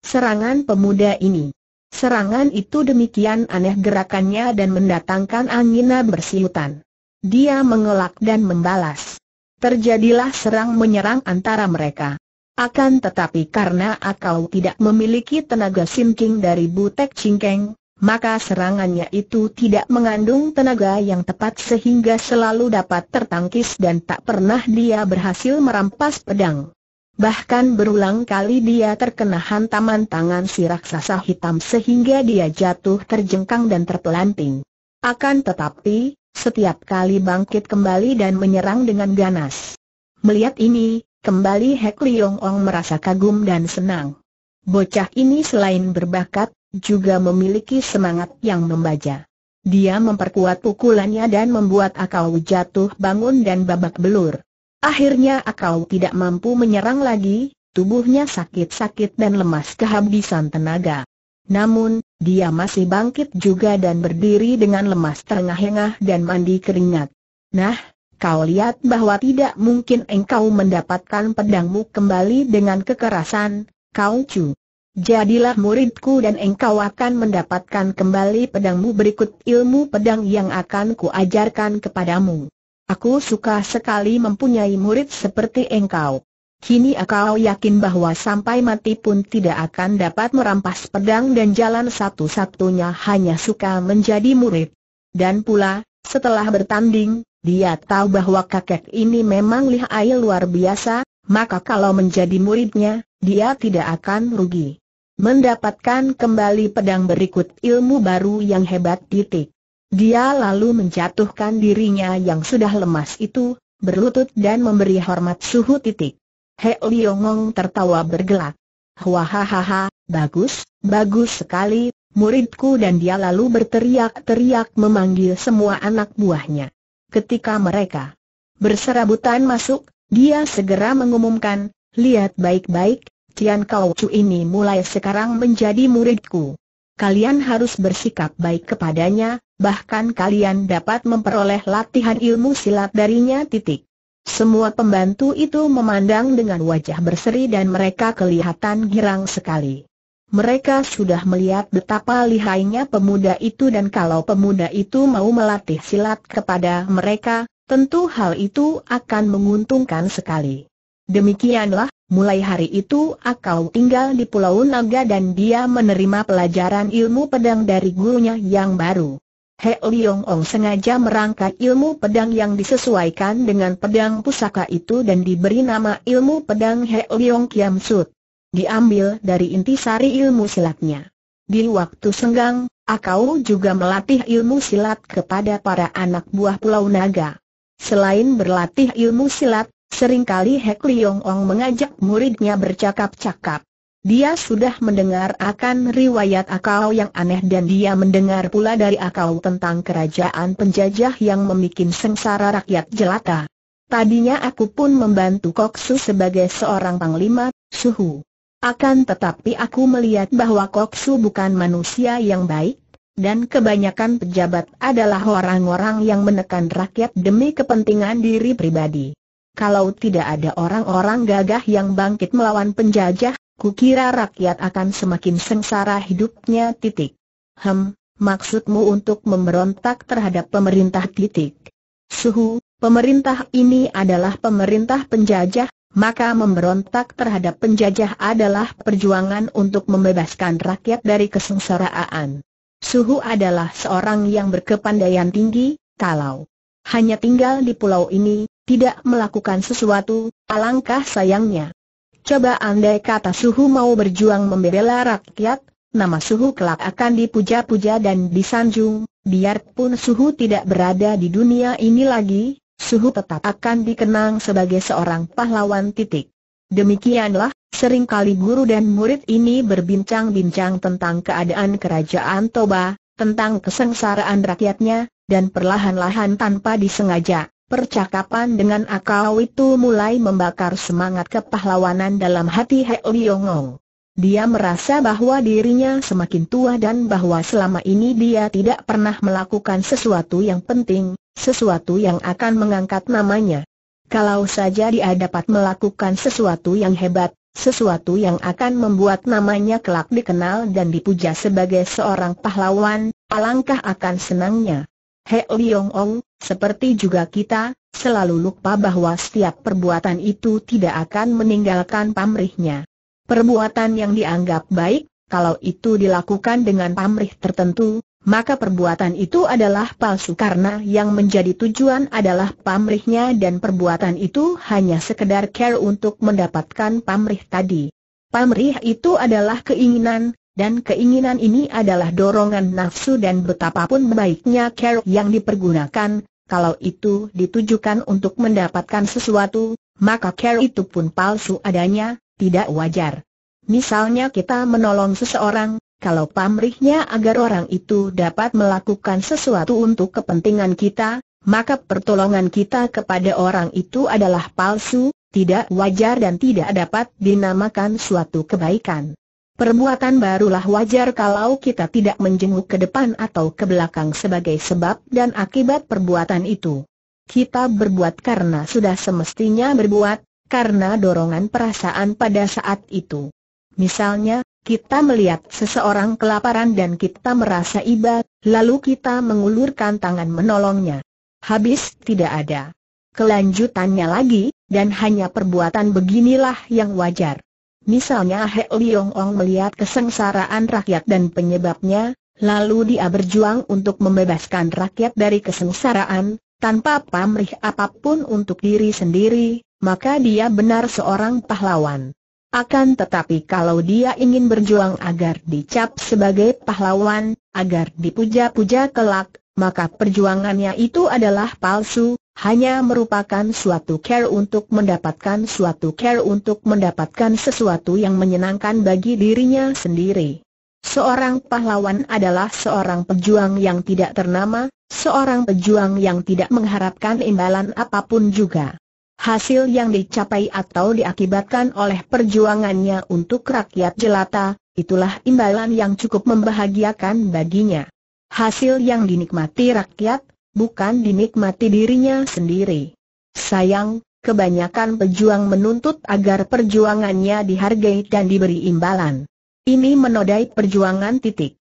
serangan pemuda ini. Serangan itu demikian aneh gerakannya dan mendatangkan angina bersiutan. Dia mengelak dan membalas. Terjadilah serang menyerang antara mereka. Akan tetapi karena Akau tidak memiliki tenaga sinking dari Butek Cingkeng, maka serangannya itu tidak mengandung tenaga yang tepat sehingga selalu dapat tertangkis dan tak pernah dia berhasil merampas pedang. Bahkan berulang kali dia terkena hantaman tangan si raksasa hitam sehingga dia jatuh terjengkang dan terpelanting. Akan tetapi, setiap kali bangkit kembali dan menyerang dengan ganas. Melihat ini, kembali Hek Liong Ong merasa kagum dan senang. Bocah ini selain berbakat, juga memiliki semangat yang membaca. Dia memperkuat pukulannya dan membuat Akau jatuh bangun dan babak belur. Akhirnya Akau tidak mampu menyerang lagi, tubuhnya sakit-sakit dan lemas kehabisan tenaga. Namun, dia masih bangkit juga dan berdiri dengan lemas terengah-engah dan mandi keringat. Nah, kau lihat bahwa tidak mungkin engkau mendapatkan pedangmu kembali dengan kekerasan, kau cu. Jadilah muridku dan engkau akan mendapatkan kembali pedangmu berikut ilmu pedang yang akan kuajarkan kepadamu. Aku suka sekali mempunyai murid seperti engkau. Kini engkau yakin bahwa sampai mati pun tidak akan dapat merampas pedang dan jalan satu-satunya hanya suka menjadi murid. Dan pula, setelah bertanding, dia tahu bahwa kakek ini memang lihai luar biasa, maka kalau menjadi muridnya, dia tidak akan rugi mendapatkan kembali pedang berikut ilmu baru yang hebat titik. Dia lalu menjatuhkan dirinya yang sudah lemas itu, berlutut dan memberi hormat suhu titik. He Liongong tertawa bergelak. Wahahaha, bagus, bagus sekali, muridku dan dia lalu berteriak-teriak memanggil semua anak buahnya. Ketika mereka berserabutan masuk, dia segera mengumumkan, lihat baik-baik, Tian Kau Chu ini mulai sekarang menjadi muridku. Kalian harus bersikap baik kepadanya, bahkan kalian dapat memperoleh latihan ilmu silat darinya titik. Semua pembantu itu memandang dengan wajah berseri dan mereka kelihatan girang sekali. Mereka sudah melihat betapa lihainya pemuda itu dan kalau pemuda itu mau melatih silat kepada mereka, tentu hal itu akan menguntungkan sekali. Demikianlah, mulai hari itu Akau tinggal di Pulau Naga dan dia menerima pelajaran ilmu pedang dari gurunya yang baru. He Liong Ong sengaja merangkai ilmu pedang yang disesuaikan dengan pedang pusaka itu dan diberi nama ilmu pedang He Liong Kiam Sut. Diambil dari inti sari ilmu silatnya. Di waktu senggang, Akau juga melatih ilmu silat kepada para anak buah Pulau Naga. Selain berlatih ilmu silat, Seringkali Hek Liong Ong mengajak muridnya bercakap-cakap. Dia sudah mendengar akan riwayat akau yang aneh dan dia mendengar pula dari akau tentang kerajaan penjajah yang membuat sengsara rakyat jelata. Tadinya aku pun membantu Koksu sebagai seorang panglima, suhu. Akan tetapi aku melihat bahwa Koksu bukan manusia yang baik, dan kebanyakan pejabat adalah orang-orang yang menekan rakyat demi kepentingan diri pribadi. Kalau tidak ada orang-orang gagah yang bangkit melawan penjajah, kukira rakyat akan semakin sengsara hidupnya titik. Hem, maksudmu untuk memberontak terhadap pemerintah titik. Suhu, pemerintah ini adalah pemerintah penjajah, maka memberontak terhadap penjajah adalah perjuangan untuk membebaskan rakyat dari kesengsaraan. Suhu adalah seorang yang berkepandaian tinggi, kalau hanya tinggal di pulau ini, tidak melakukan sesuatu, alangkah sayangnya. Coba andai kata Suhu mau berjuang membela rakyat, nama Suhu kelak akan dipuja-puja dan disanjung, biarpun Suhu tidak berada di dunia ini lagi, Suhu tetap akan dikenang sebagai seorang pahlawan titik. Demikianlah, seringkali guru dan murid ini berbincang-bincang tentang keadaan kerajaan Toba, tentang kesengsaraan rakyatnya, dan perlahan-lahan tanpa disengaja, Percakapan dengan Akau itu mulai membakar semangat kepahlawanan dalam hati He Liongong. Dia merasa bahwa dirinya semakin tua dan bahwa selama ini dia tidak pernah melakukan sesuatu yang penting, sesuatu yang akan mengangkat namanya. Kalau saja dia dapat melakukan sesuatu yang hebat, sesuatu yang akan membuat namanya kelak dikenal dan dipuja sebagai seorang pahlawan, alangkah akan senangnya. He Liong Ong, seperti juga kita, selalu lupa bahwa setiap perbuatan itu tidak akan meninggalkan pamrihnya. Perbuatan yang dianggap baik, kalau itu dilakukan dengan pamrih tertentu, maka perbuatan itu adalah palsu karena yang menjadi tujuan adalah pamrihnya dan perbuatan itu hanya sekedar care untuk mendapatkan pamrih tadi. Pamrih itu adalah keinginan, dan keinginan ini adalah dorongan nafsu dan betapapun baiknya kerok yang dipergunakan, kalau itu ditujukan untuk mendapatkan sesuatu, maka kerok itu pun palsu adanya, tidak wajar. Misalnya kita menolong seseorang, kalau pamrihnya agar orang itu dapat melakukan sesuatu untuk kepentingan kita, maka pertolongan kita kepada orang itu adalah palsu, tidak wajar dan tidak dapat dinamakan suatu kebaikan. Perbuatan barulah wajar kalau kita tidak menjenguk ke depan atau ke belakang sebagai sebab dan akibat perbuatan itu. Kita berbuat karena sudah semestinya berbuat, karena dorongan perasaan pada saat itu. Misalnya, kita melihat seseorang kelaparan dan kita merasa iba, lalu kita mengulurkan tangan menolongnya. Habis tidak ada kelanjutannya lagi, dan hanya perbuatan beginilah yang wajar. Misalnya He Liong Ong melihat kesengsaraan rakyat dan penyebabnya, lalu dia berjuang untuk membebaskan rakyat dari kesengsaraan, tanpa pamrih apapun untuk diri sendiri, maka dia benar seorang pahlawan. Akan tetapi kalau dia ingin berjuang agar dicap sebagai pahlawan, agar dipuja-puja kelak, maka perjuangannya itu adalah palsu, hanya merupakan suatu care untuk mendapatkan suatu care untuk mendapatkan sesuatu yang menyenangkan bagi dirinya sendiri. Seorang pahlawan adalah seorang pejuang yang tidak ternama, seorang pejuang yang tidak mengharapkan imbalan apapun juga. Hasil yang dicapai atau diakibatkan oleh perjuangannya untuk rakyat jelata, itulah imbalan yang cukup membahagiakan baginya. Hasil yang dinikmati rakyat, bukan dinikmati dirinya sendiri. Sayang, kebanyakan pejuang menuntut agar perjuangannya dihargai dan diberi imbalan. Ini menodai perjuangan titik.